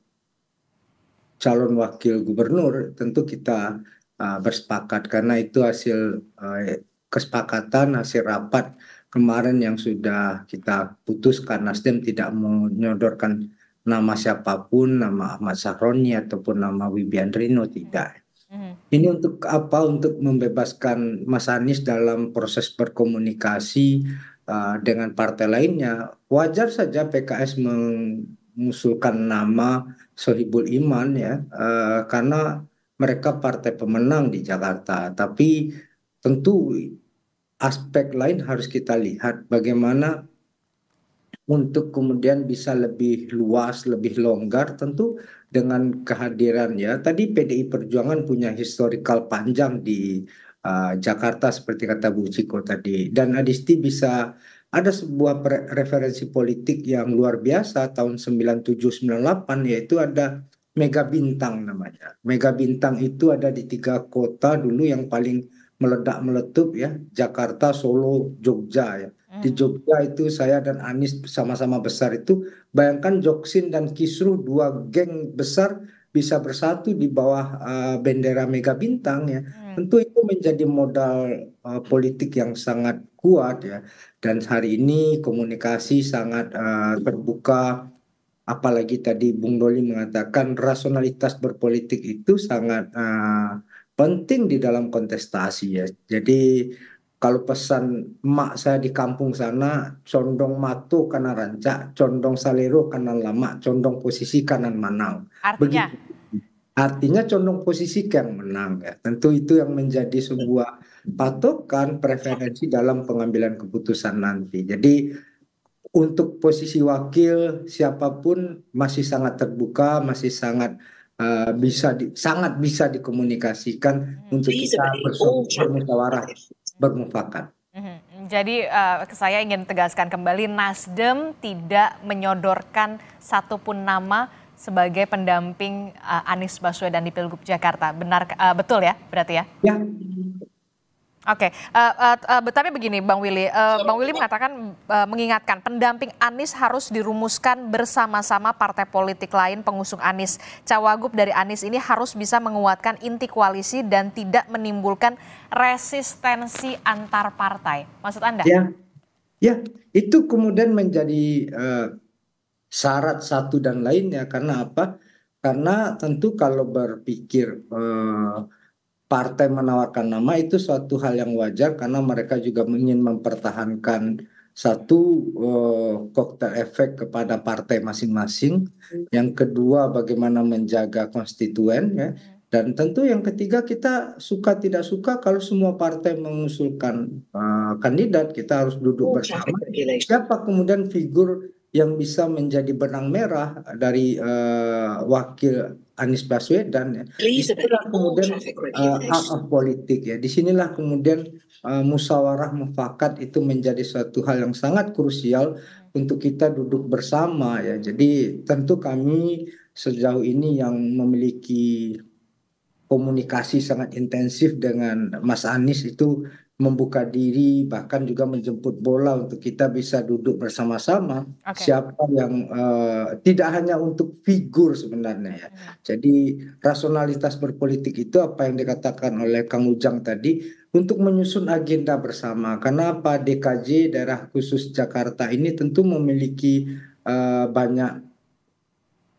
calon wakil gubernur, tentu kita uh, bersepakat karena itu hasil uh, kesepakatan, hasil rapat kemarin yang sudah kita putuskan Nasdem tidak menyodorkan nama siapapun, nama Ahmad Sahroni ataupun nama Rino hmm. tidak. Hmm. Ini untuk apa? Untuk membebaskan Mas Anies dalam proses berkomunikasi uh, dengan partai lainnya. Wajar saja PKS mengusulkan nama Sohibul Iman ya, uh, karena mereka partai pemenang di Jakarta. Tapi tentu aspek lain harus kita lihat bagaimana untuk kemudian bisa lebih luas, lebih longgar tentu dengan kehadiran ya. Tadi PDI Perjuangan punya historical panjang di uh, Jakarta seperti kata Bu Ciko tadi dan Adisti bisa ada sebuah referensi politik yang luar biasa tahun 97 98 yaitu ada Mega Bintang namanya. Mega Bintang itu ada di tiga kota dulu yang paling meledak meletup ya Jakarta, Solo, Jogja ya di hmm. Jogja itu saya dan Anies sama-sama besar itu bayangkan Joksin dan Kisru dua geng besar bisa bersatu di bawah uh, bendera Mega Bintang ya hmm. tentu itu menjadi modal uh, politik yang sangat kuat ya dan hari ini komunikasi sangat uh, terbuka apalagi tadi Bung Doli mengatakan rasionalitas berpolitik itu sangat uh, penting di dalam kontestasi ya jadi kalau pesan emak saya di kampung sana, condong matu karena rancak, condong salero karena lama, condong posisi kanan menang. Artinya? Begitu. Artinya condong posisi yang menang ya. Tentu itu yang menjadi sebuah patokan preferensi dalam pengambilan keputusan nanti. Jadi untuk posisi wakil siapapun masih sangat terbuka, masih sangat uh, bisa di, sangat bisa dikomunikasikan hmm. untuk kita bermusyawarah bermufakat. Mhm. Jadi uh, saya ingin tegaskan kembali Nasdem tidak menyodorkan satupun nama sebagai pendamping uh, Anies Baswedan di Pilgub Jakarta. Benar uh, betul ya berarti ya? Ya. Oke, okay. uh, eh, uh, eh, uh, eh, tapi begini Bang Willy, uh, Bang Willy mengatakan uh, mengingatkan pendamping Anies harus dirumuskan bersama-sama partai politik lain pengusung Anies. Cawagup dari Anies ini harus bisa menguatkan inti koalisi dan tidak menimbulkan resistensi antar partai. Maksud Anda? Ya, ya itu kemudian menjadi uh, syarat satu dan lainnya karena apa? Karena tentu kalau berpikir uh, partai menawarkan nama itu suatu hal yang wajar karena mereka juga ingin mempertahankan satu uh, efek kepada partai masing-masing, hmm. yang kedua bagaimana menjaga konstituen ya. Hmm. Dan tentu yang ketiga kita suka tidak suka kalau semua partai mengusulkan uh, kandidat kita harus duduk oh, bersama siapa kemudian figur yang bisa menjadi benang merah dari uh, wakil Anies Baswedan disinilah kemudian uh, eh, of politik ya disinilah kemudian uh, musyawarah mufakat itu menjadi suatu hal yang sangat krusial untuk kita duduk bersama ya jadi tentu kami sejauh ini yang memiliki komunikasi sangat intensif dengan Mas Anies itu membuka diri bahkan juga menjemput bola untuk kita bisa duduk bersama-sama okay. siapa yang uh, tidak hanya untuk figur sebenarnya ya. Mm. Jadi rasionalitas berpolitik itu apa yang dikatakan oleh Kang Ujang tadi untuk menyusun agenda bersama. kenapa DKJ daerah khusus Jakarta ini tentu memiliki uh, banyak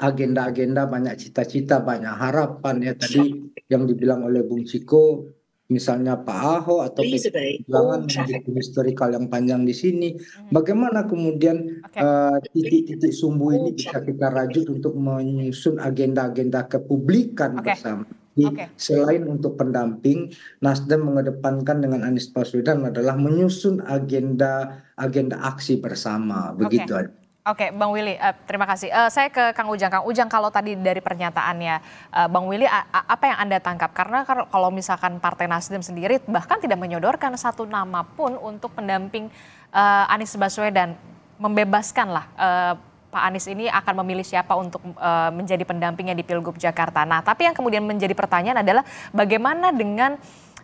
agenda-agenda, banyak cita-cita, banyak harapan ya tadi iya. yang dibilang oleh Bung Ciko misalnya Pak Ahok atau perjuangan historikal yang panjang di sini. Hmm. Bagaimana kemudian eh, titik-titik okay. uh, sumbu ini bisa kita rajut untuk menyusun agenda-agenda kepublikan okay. bersama. okay. selain untuk pendamping, Nasdem mengedepankan dengan Anies Baswedan adalah menyusun agenda agenda aksi bersama, begitu. Okay. Oke, Bang Willy, uh, terima kasih. Uh, saya ke Kang Ujang. Kang Ujang, kalau tadi dari pernyataannya uh, Bang Willy, apa yang Anda tangkap? Karena kalau misalkan Partai Nasdem sendiri bahkan tidak menyodorkan satu nama pun untuk pendamping uh, Anies Baswedan. membebaskanlah uh, Pak Anies ini akan memilih siapa untuk uh, menjadi pendampingnya di Pilgub Jakarta. Nah, tapi yang kemudian menjadi pertanyaan adalah bagaimana dengan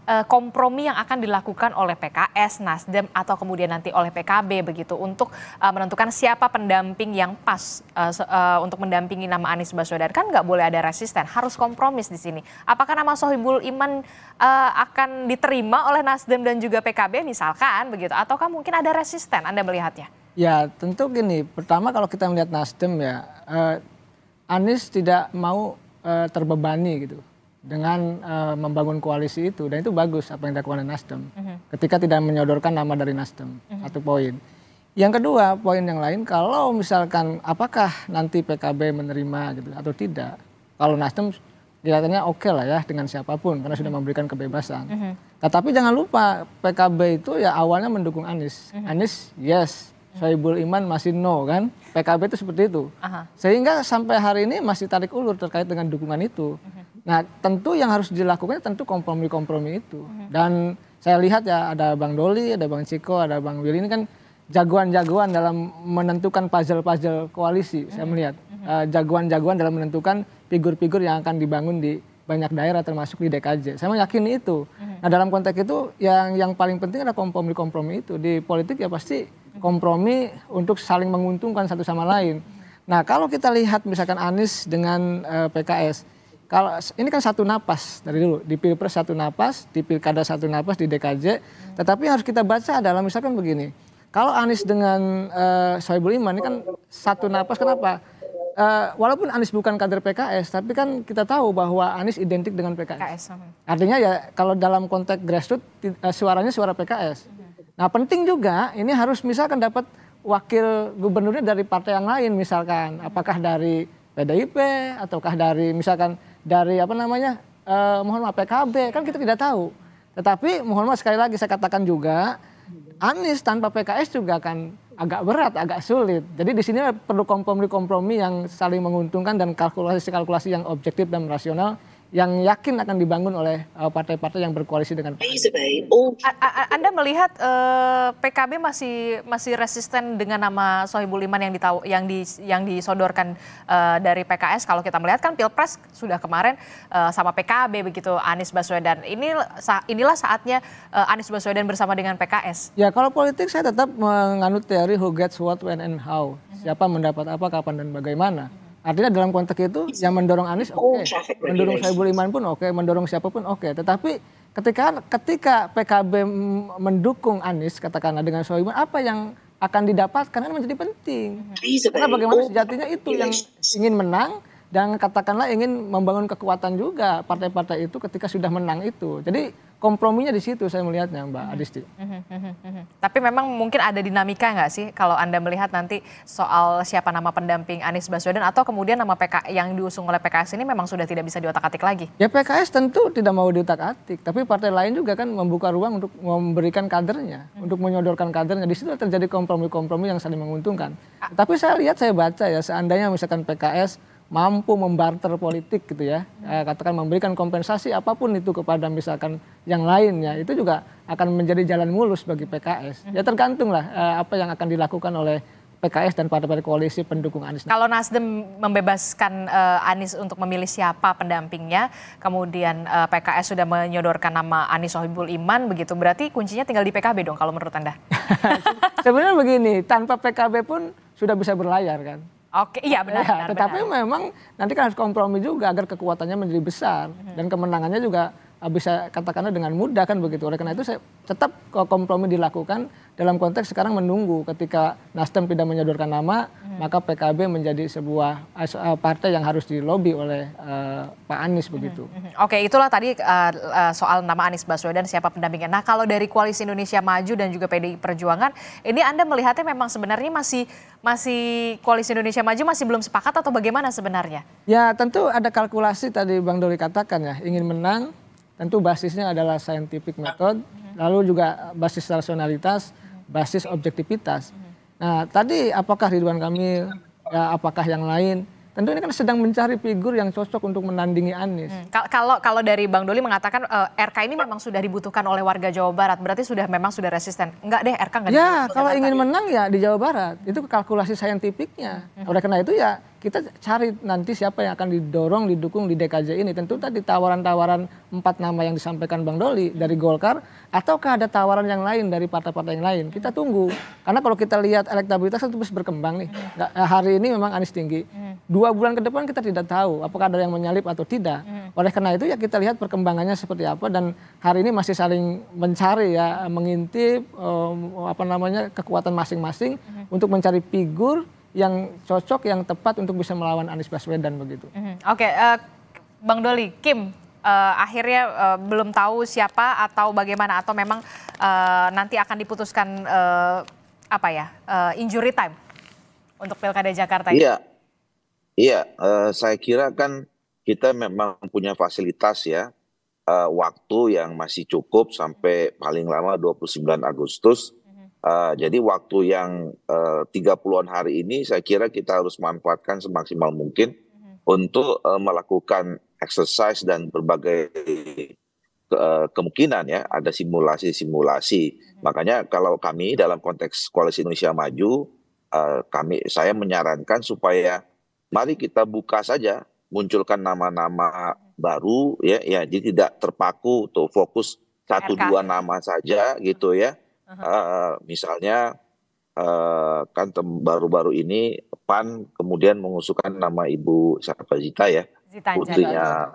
uh, kompromi yang akan dilakukan oleh PKS, Nasdem atau kemudian nanti oleh PKB begitu untuk uh, menentukan siapa pendamping yang pas uh, uh, untuk mendampingi nama Anies Baswedan kan nggak boleh ada resisten, harus kompromis di sini. Apakah nama Sohibul Iman uh, akan diterima oleh Nasdem dan juga PKB misalkan begitu, ataukah mungkin ada resisten Anda melihatnya? Ya tentu gini, pertama kalau kita melihat Nasdem ya, uh, Anies tidak mau uh, terbebani gitu dengan uh, membangun koalisi itu dan itu bagus apa yang dilakukan Nasdem uh mhm. -huh. ketika tidak menyodorkan nama dari Nasdem uh mhm. -huh. satu poin yang kedua poin yang lain kalau misalkan apakah nanti PKB menerima gitu atau tidak kalau Nasdem kelihatannya oke okay lah ya dengan siapapun karena sudah mhm. memberikan kebebasan uh -huh. tetapi jangan lupa PKB itu ya awalnya mendukung Anies uh -huh. Anies yes Soebul Iman masih no kan. PKB itu seperti itu. Aha. Sehingga sampai hari ini masih tarik ulur terkait dengan dukungan itu. Uh-huh. Nah, tentu yang harus dilakukan tentu kompromi-kompromi itu. Uh-huh. Dan saya lihat ya ada Bang Doli, ada Bang Ciko, ada Bang Willy ini kan jagoan-jagoan dalam menentukan puzzle-puzzle koalisi. Uh-huh. Saya mhm. melihat uh, jagoan-jagoan dalam menentukan figur-figur yang akan dibangun di banyak daerah termasuk di DKJ. Saya meyakini itu. Hmm. Nah dalam konteks itu yang yang paling penting adalah kompromi kompromi itu di politik ya pasti kompromi untuk saling menguntungkan satu sama lain. Nah kalau kita lihat misalkan Anies dengan uh, eh, PKS, kalau ini kan satu napas dari dulu di pilpres satu napas, di pilkada satu napas di DKJ. Tetapi yang harus kita baca adalah misalkan begini, kalau Anies dengan uh, Soebul Iman ini kan satu napas kenapa? uh, walaupun Anies bukan kader PKS, tapi kan kita tahu bahwa Anies identik dengan PKS. PKS. Artinya ya kalau dalam konteks grassroots eh, suaranya suara PKS. Nah penting juga ini harus misalkan dapat wakil gubernurnya dari partai yang lain misalkan, apakah dari PDIP ataukah dari misalkan dari apa namanya uh, mohon maaf PKB kan kita tidak tahu. Tetapi mohon maaf sekali lagi saya katakan juga Anies tanpa PKS juga kan agak berat, agak sulit. Jadi di sini perlu kompromi-kompromi yang saling menguntungkan dan kalkulasi-kalkulasi yang objektif dan rasional yang yakin akan dibangun oleh eh, partai-partai yang berkoalisi dengan Pak iya, Anda melihat eh, PKB masih masih resisten dengan nama Sohibul Iman yang ditaw yang di yang disodorkan eh, dari PKS kalau kita melihat kan Pilpres sudah kemarin eh, sama PKB begitu Anies Baswedan. Ini inilah saatnya eh, Anies Baswedan bersama dengan PKS. Ya, kalau politik saya tetap menganut teori who gets what when and how. Siapa mendapat apa, kapan dan bagaimana. Artinya dalam konteks itu yang mendorong Anies oh, oke, okay. mendorong Saiful Iman pun oke, okay. mendorong siapapun oke. Okay. Tetapi ketika ketika PKB mendukung Anies katakanlah dengan Saiful Iman apa yang akan didapatkan kan menjadi penting. Iya, Karena bagaimana oh, sejatinya itu yang iya. ingin menang dan katakanlah ingin membangun kekuatan juga partai-partai itu ketika sudah menang itu. Jadi komprominya di situ saya melihatnya Mbak hmm. Adisti. Hmm, hmm, tapi memang mungkin ada dinamika nggak sih kalau Anda melihat nanti soal siapa nama pendamping Anies Baswedan atau kemudian nama PK yang diusung oleh PKS ini memang sudah tidak bisa diotak-atik lagi? Ya PKS tentu tidak mau diotak-atik, tapi partai lain juga kan membuka ruang untuk memberikan kadernya, untuk menyodorkan kadernya. Di situ terjadi kompromi-kompromi yang saling menguntungkan. Ah. tapi saya lihat, saya baca ya seandainya misalkan PKS mampu membarter politik gitu ya eh, katakan memberikan kompensasi apapun itu kepada misalkan yang lainnya itu juga akan menjadi jalan mulus bagi PKS ya tergantung lah eh, apa yang akan dilakukan oleh PKS dan partai-partai koalisi pendukung Anies. Kalau Nasdem membebaskan uh, Anies untuk memilih siapa pendampingnya, kemudian uh, PKS sudah menyodorkan nama Anies Sohibul Iman, begitu berarti kuncinya tinggal di PKB dong kalau menurut Anda? <laughs> Sebenarnya begini, tanpa PKB pun sudah bisa berlayar kan. Oke, iya benar. Ya, benar tetapi benar. memang nanti kan harus kompromi juga agar kekuatannya menjadi besar dan kemenangannya juga bisa katakanlah dengan mudah kan begitu. Oleh karena itu saya tetap kompromi dilakukan dalam konteks sekarang menunggu ketika Nasdem tidak menyodorkan nama, hmm. maka PKB menjadi sebuah eh, partai yang harus dilobi oleh uh, Pak Anies hmm, begitu. Hmm. hmm. Oke, itulah tadi uh, soal nama Anies Baswedan siapa pendampingnya. Nah, kalau dari koalisi Indonesia Maju dan juga PDI Perjuangan, ini Anda melihatnya memang sebenarnya masih masih koalisi Indonesia Maju masih belum sepakat atau bagaimana sebenarnya? Ya, tentu ada kalkulasi tadi Bang Doli katakan ya, ingin menang tentu basisnya adalah scientific method, lalu juga basis rasionalitas, basis objektivitas. Nah, tadi apakah Ridwan Kamil, ya, apakah yang lain? Tentu ini kan sedang mencari figur yang cocok untuk menandingi Anies. Hmm. Kalau kalau dari Bang Doli mengatakan uh, eh, RK ini memang sudah dibutuhkan oleh warga Jawa Barat, berarti sudah memang sudah resisten. Enggak deh, RK enggak Ya, kalau ingin tadi. menang ya di Jawa Barat. Itu kalkulasi saintifiknya. Hmm. hmm. Oleh karena itu ya kita cari nanti siapa yang akan didorong, didukung di DKJ ini. Tentu tadi tawaran-tawaran empat nama yang disampaikan Bang Doli dari Golkar, ataukah ada tawaran yang lain dari partai-partai yang lain? Kita tunggu. Karena kalau kita lihat elektabilitas itu terus berkembang nih. Eh, hari ini memang Anies tinggi. Hmm. Dua bulan ke depan kita tidak tahu apakah ada yang menyalip atau tidak. Hmm. Oleh karena itu ya kita lihat perkembangannya seperti apa dan hari ini masih saling mencari ya, mengintip um, apa namanya kekuatan masing-masing hmm. untuk mencari figur yang cocok, yang tepat untuk bisa melawan Anies Baswedan begitu. Mm -hmm. Oke, okay, uh, eh, Bang Doli, Kim, uh, akhirnya uh, belum tahu siapa atau bagaimana atau memang uh, nanti akan diputuskan uh, apa ya uh, injury time untuk pilkada Jakarta ini. Iya, iya. Uh, saya kira kan kita memang punya fasilitas ya waktu yang masih cukup sampai paling lama 29 Agustus Uh, jadi waktu yang eh, tiga 30 hari ini saya kira kita harus manfaatkan semaksimal mungkin mm-hmm. untuk uh, melakukan exercise dan berbagai ke, eh, kemungkinan ya ada simulasi-simulasi. Mm-hmm. Makanya kalau kami dalam konteks Koalisi Indonesia Maju uh, kami saya menyarankan supaya mari kita buka saja munculkan nama-nama mm-hmm. baru ya ya jadi tidak terpaku atau fokus satu dua nama saja gitu ya Uh, ah, -huh. Ah, misalnya uh, kan baru-baru ini PAN kemudian mengusulkan nama Ibu siapa Zita ya, Zita putrinya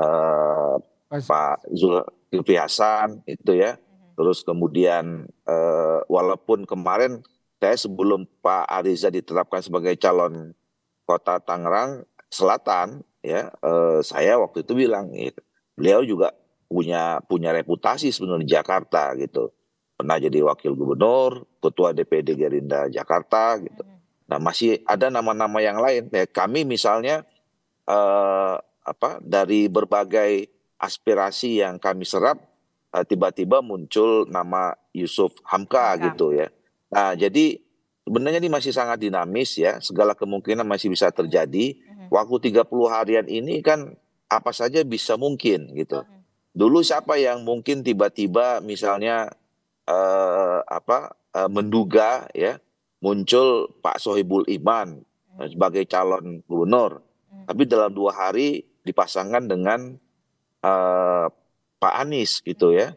uh, Pak Zulkifli Hasan itu ya. Uh mhm. -huh. Terus kemudian uh, walaupun kemarin saya sebelum Pak Ariza ditetapkan sebagai calon kota Tangerang Selatan ya, uh, saya waktu itu bilang, ya, beliau juga punya punya reputasi sebenarnya di Jakarta gitu pernah jadi wakil gubernur, ketua DPD Gerindra Jakarta gitu. Hmm. Nah, masih ada nama-nama yang lain. Ya, kami misalnya eh, apa dari berbagai aspirasi yang kami serap eh, tiba-tiba muncul nama Yusuf Hamka, Hamka gitu ya. Nah, jadi sebenarnya ini masih sangat dinamis ya. Segala kemungkinan masih bisa terjadi. Hmm. Waktu 30 harian ini kan apa saja bisa mungkin gitu. Hmm. Dulu siapa yang mungkin tiba-tiba misalnya uh, apa uh, menduga ya muncul Pak Sohibul Iman hmm. sebagai calon gubernur. Hmm. Tapi dalam dua hari dipasangkan dengan uh, Pak Anies gitu ya.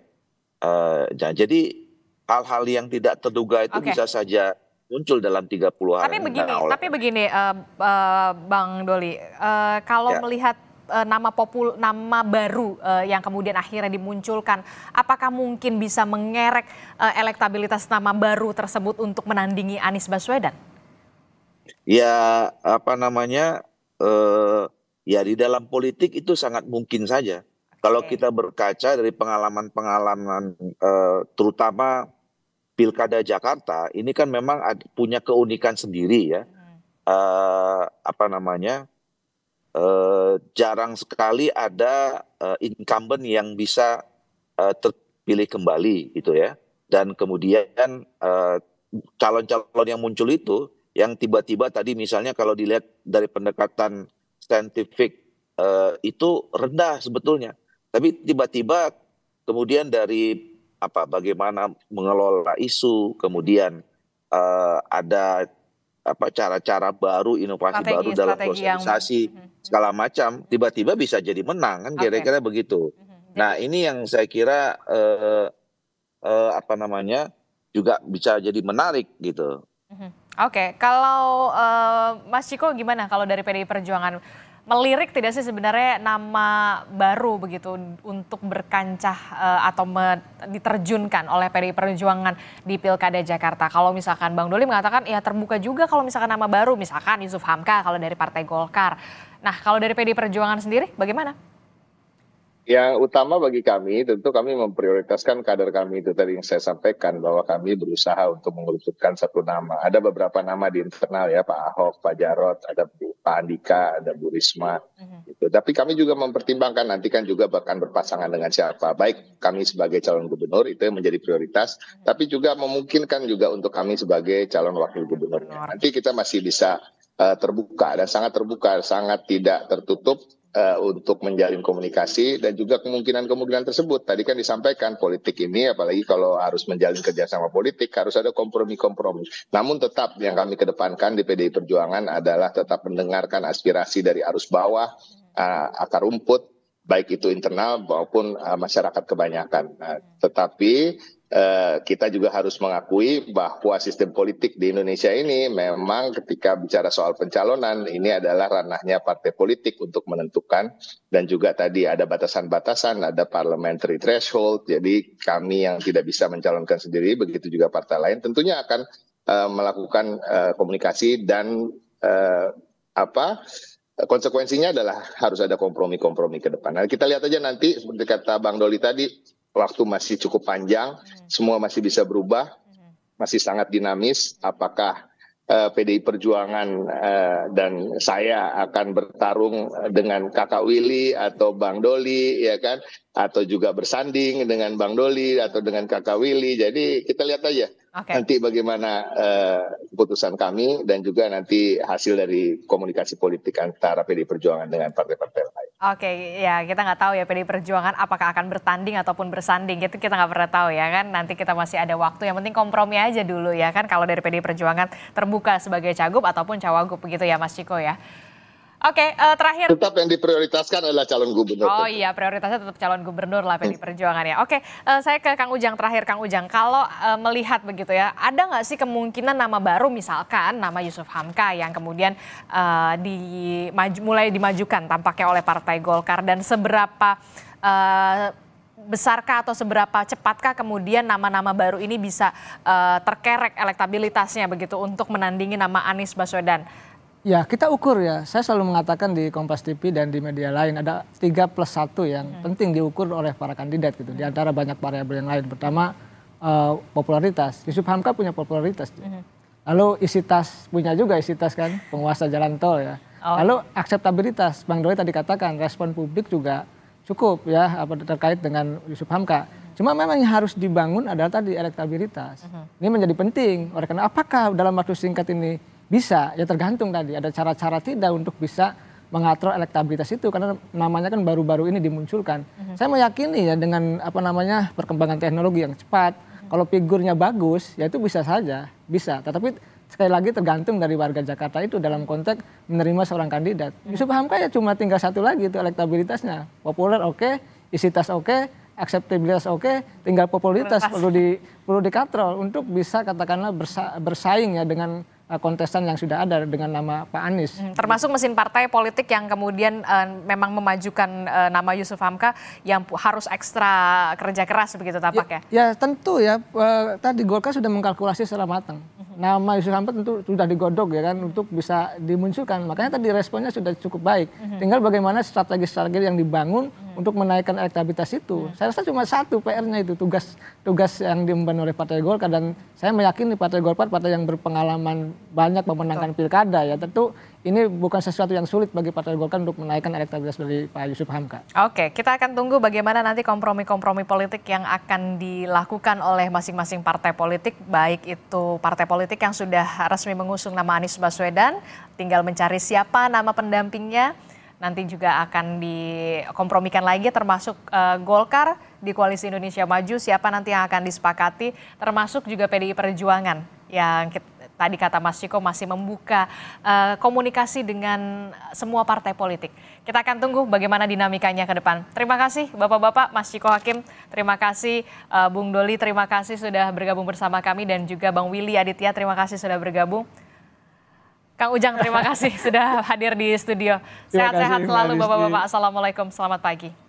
Uh, jadi hal-hal yang tidak terduga itu okay. bisa saja muncul dalam 30 hari. Tapi begini, nah, tapi begini uh, uh, Bang Doli, uh, kalau ya. melihat uh, nama popul nama baru uh, yang kemudian akhirnya dimunculkan apakah mungkin bisa mengerek uh, elektabilitas nama baru tersebut untuk menandingi Anies Baswedan? Ya apa namanya uh, ya di dalam politik itu sangat mungkin saja. Okay. Kalau kita berkaca dari pengalaman-pengalaman uh, terutama pilkada Jakarta ini kan memang punya keunikan sendiri ya. Uh, apa namanya? Eh, jarang sekali ada uh, incumbent yang bisa uh, terpilih kembali gitu ya. Dan kemudian calon-calon yang muncul itu yang tiba-tiba tadi misalnya kalau dilihat dari pendekatan scientific itu rendah sebetulnya. Tapi tiba-tiba kemudian dari apa bagaimana mengelola isu, kemudian ada apa cara-cara baru, inovasi strategi, baru dalam sosialisasi. Hmm segala macam tiba-tiba bisa jadi menang kan kira-kira okay. begitu. Mhm. Ya. Nah ini yang saya kira eh, eh, apa namanya juga bisa jadi menarik gitu. Mhm. Oke, okay. kalau uh, Mas Ciko gimana kalau dari PDI Perjuangan melirik tidak sih sebenarnya nama baru begitu untuk berkancah uh, atau diterjunkan oleh PDI Perjuangan di Pilkada Jakarta? Kalau misalkan Bang Doli mengatakan ya terbuka juga kalau misalkan nama baru, misalkan Yusuf Hamka kalau dari Partai Golkar Nah, kalau dari PD Perjuangan sendiri bagaimana? Yang utama bagi kami tentu kami memprioritaskan kader kami itu tadi yang saya sampaikan bahwa kami berusaha untuk mengurusutkan satu nama. Ada beberapa nama di internal ya, Pak Ahok, Pak Jarot, ada Bu, Pak Andika, ada Bu Risma. Uh-huh. Gitu. Tapi kami juga mempertimbangkan nanti kan juga bahkan berpasangan dengan siapa. Baik kami sebagai calon gubernur itu yang menjadi prioritas, uh-huh. tapi juga memungkinkan juga untuk kami sebagai calon wakil gubernurnya. Nanti kita masih bisa uh, terbuka dan sangat terbuka, sangat tidak tertutup uh, untuk menjalin komunikasi dan juga kemungkinan-kemungkinan tersebut. Tadi kan disampaikan politik ini, apalagi kalau harus menjalin kerjasama politik, harus ada kompromi-kompromi. Namun tetap yang kami kedepankan di PDI Perjuangan adalah tetap mendengarkan aspirasi dari arus bawah, uh, akar rumput, baik itu internal maupun uh, masyarakat kebanyakan. Uh, tetapi Eh, kita juga harus mengakui bahwa sistem politik di Indonesia ini memang ketika bicara soal pencalonan ini adalah ranahnya partai politik untuk menentukan dan juga tadi ada batasan-batasan, ada parliamentary threshold. Jadi kami yang tidak bisa mencalonkan sendiri, begitu juga partai lain tentunya akan uh, melakukan uh, komunikasi dan uh, apa konsekuensinya adalah harus ada kompromi-kompromi ke depan. Nah, kita lihat aja nanti seperti kata Bang Doli tadi waktu masih cukup panjang, hmm. semua masih bisa berubah, hmm. masih sangat dinamis. Apakah uh, eh, PDI Perjuangan uh, dan saya akan bertarung dengan Kakak Willy atau Bang Doli, ya kan? Atau juga bersanding dengan Bang Doli atau dengan Kakak Willy. Jadi kita lihat aja okay. nanti bagaimana uh, keputusan kami dan juga nanti hasil dari komunikasi politik antara PDI Perjuangan dengan partai-partai. Oke, ya kita nggak tahu ya PDI Perjuangan apakah akan bertanding ataupun bersanding. Itu kita nggak pernah tahu ya kan. Nanti kita masih ada waktu. Yang penting kompromi aja dulu ya kan. Kalau dari PDI Perjuangan terbuka sebagai cagup ataupun cawagup begitu ya Mas Ciko ya. Oke, okay, uh, eh, terakhir. Tetap yang diprioritaskan adalah calon gubernur. Oh iya, prioritasnya tetap calon gubernur lah PD iya. Perjuangan ya. Oke, okay, uh, eh, saya ke Kang Ujang terakhir. Kang Ujang, kalau uh, melihat begitu ya, ada nggak sih kemungkinan nama baru misalkan nama Yusuf Hamka yang kemudian uh, di, maju, mulai dimajukan tampaknya oleh Partai Golkar dan seberapa uh, besarkah atau seberapa cepatkah kemudian nama-nama baru ini bisa uh, terkerek elektabilitasnya begitu untuk menandingi nama Anies Baswedan? Ya kita ukur ya, saya selalu mengatakan di Kompas TV dan di media lain ada tiga plus satu yang hmm. penting diukur oleh para kandidat gitu, hmm. di antara banyak variabel yang lain. Pertama uh, popularitas, Yusuf Hamka punya popularitas. Hmm. Lalu isi tas, punya juga isi tas kan, penguasa jalan tol ya. Oh. Lalu akseptabilitas, Bang Doi tadi katakan respon publik juga cukup ya apa terkait dengan Yusuf Hamka. Cuma memang yang harus dibangun adalah tadi elektabilitas. Uh Ini menjadi penting. Oleh karena apakah dalam waktu singkat ini bisa, ya tergantung tadi. Ada cara-cara tidak untuk bisa mengatur elektabilitas itu karena namanya kan baru-baru ini dimunculkan. Mm -hmm. Saya meyakini ya dengan apa namanya perkembangan teknologi yang cepat, mm -hmm. kalau figurnya bagus ya itu bisa saja, bisa. Tetapi sekali lagi tergantung dari warga Jakarta itu dalam konteks menerima seorang kandidat. Mm -hmm. Yusuf Hamka ya cuma tinggal satu lagi itu elektabilitasnya. Populer oke, okay, isitas oke, okay, akseptabilitas oke, tinggal popularitas perlu di perlu dikatrol untuk bisa katakanlah bersa, bersaing ya dengan Eh, kontestan yang sudah ada dengan nama Pak Anies. Hmm, termasuk mesin partai politik yang kemudian uh, memang memajukan uh, nama Yusuf Hamka yang harus ekstra kerja keras begitu tampaknya. Ya, ya tentu ya uh, tadi Golkar sudah mengkalkulasi secara matang. Hmm. Nama Yusuf Hamka tentu sudah digodok ya kan untuk bisa dimunculkan. Makanya tadi responnya sudah cukup baik. Hmm. Tinggal bagaimana strategi-strategi yang dibangun untuk menaikkan elektabilitas itu. Iya. Saya rasa cuma satu PR-nya itu tugas tugas yang diemban oleh Partai Golkar dan saya meyakini Partai Golkar partai yang berpengalaman banyak memenangkan Betul. pilkada ya. Tentu ini bukan sesuatu yang sulit bagi Partai Golkar untuk menaikkan elektabilitas dari Pak Yusuf Hamka. Oke, kita akan tunggu bagaimana nanti kompromi-kompromi politik yang akan dilakukan oleh masing-masing partai politik, baik itu partai politik yang sudah resmi mengusung nama Anies Baswedan, tinggal mencari siapa nama pendampingnya nanti juga akan dikompromikan lagi termasuk uh, Golkar di koalisi Indonesia Maju siapa nanti yang akan disepakati termasuk juga PDI Perjuangan yang kita, tadi kata Mas Ciko masih membuka uh, komunikasi dengan semua partai politik. Kita akan tunggu bagaimana dinamikanya ke depan. Terima kasih Bapak-bapak, Mas Ciko Hakim, terima kasih uh, Bung Doli, terima kasih sudah bergabung bersama kami dan juga Bang Willy Aditya terima kasih sudah bergabung. Kang Ujang terima kasih sudah hadir di studio. Sehat-sehat selalu Bapak-bapak. Assalamualaikum, selamat pagi.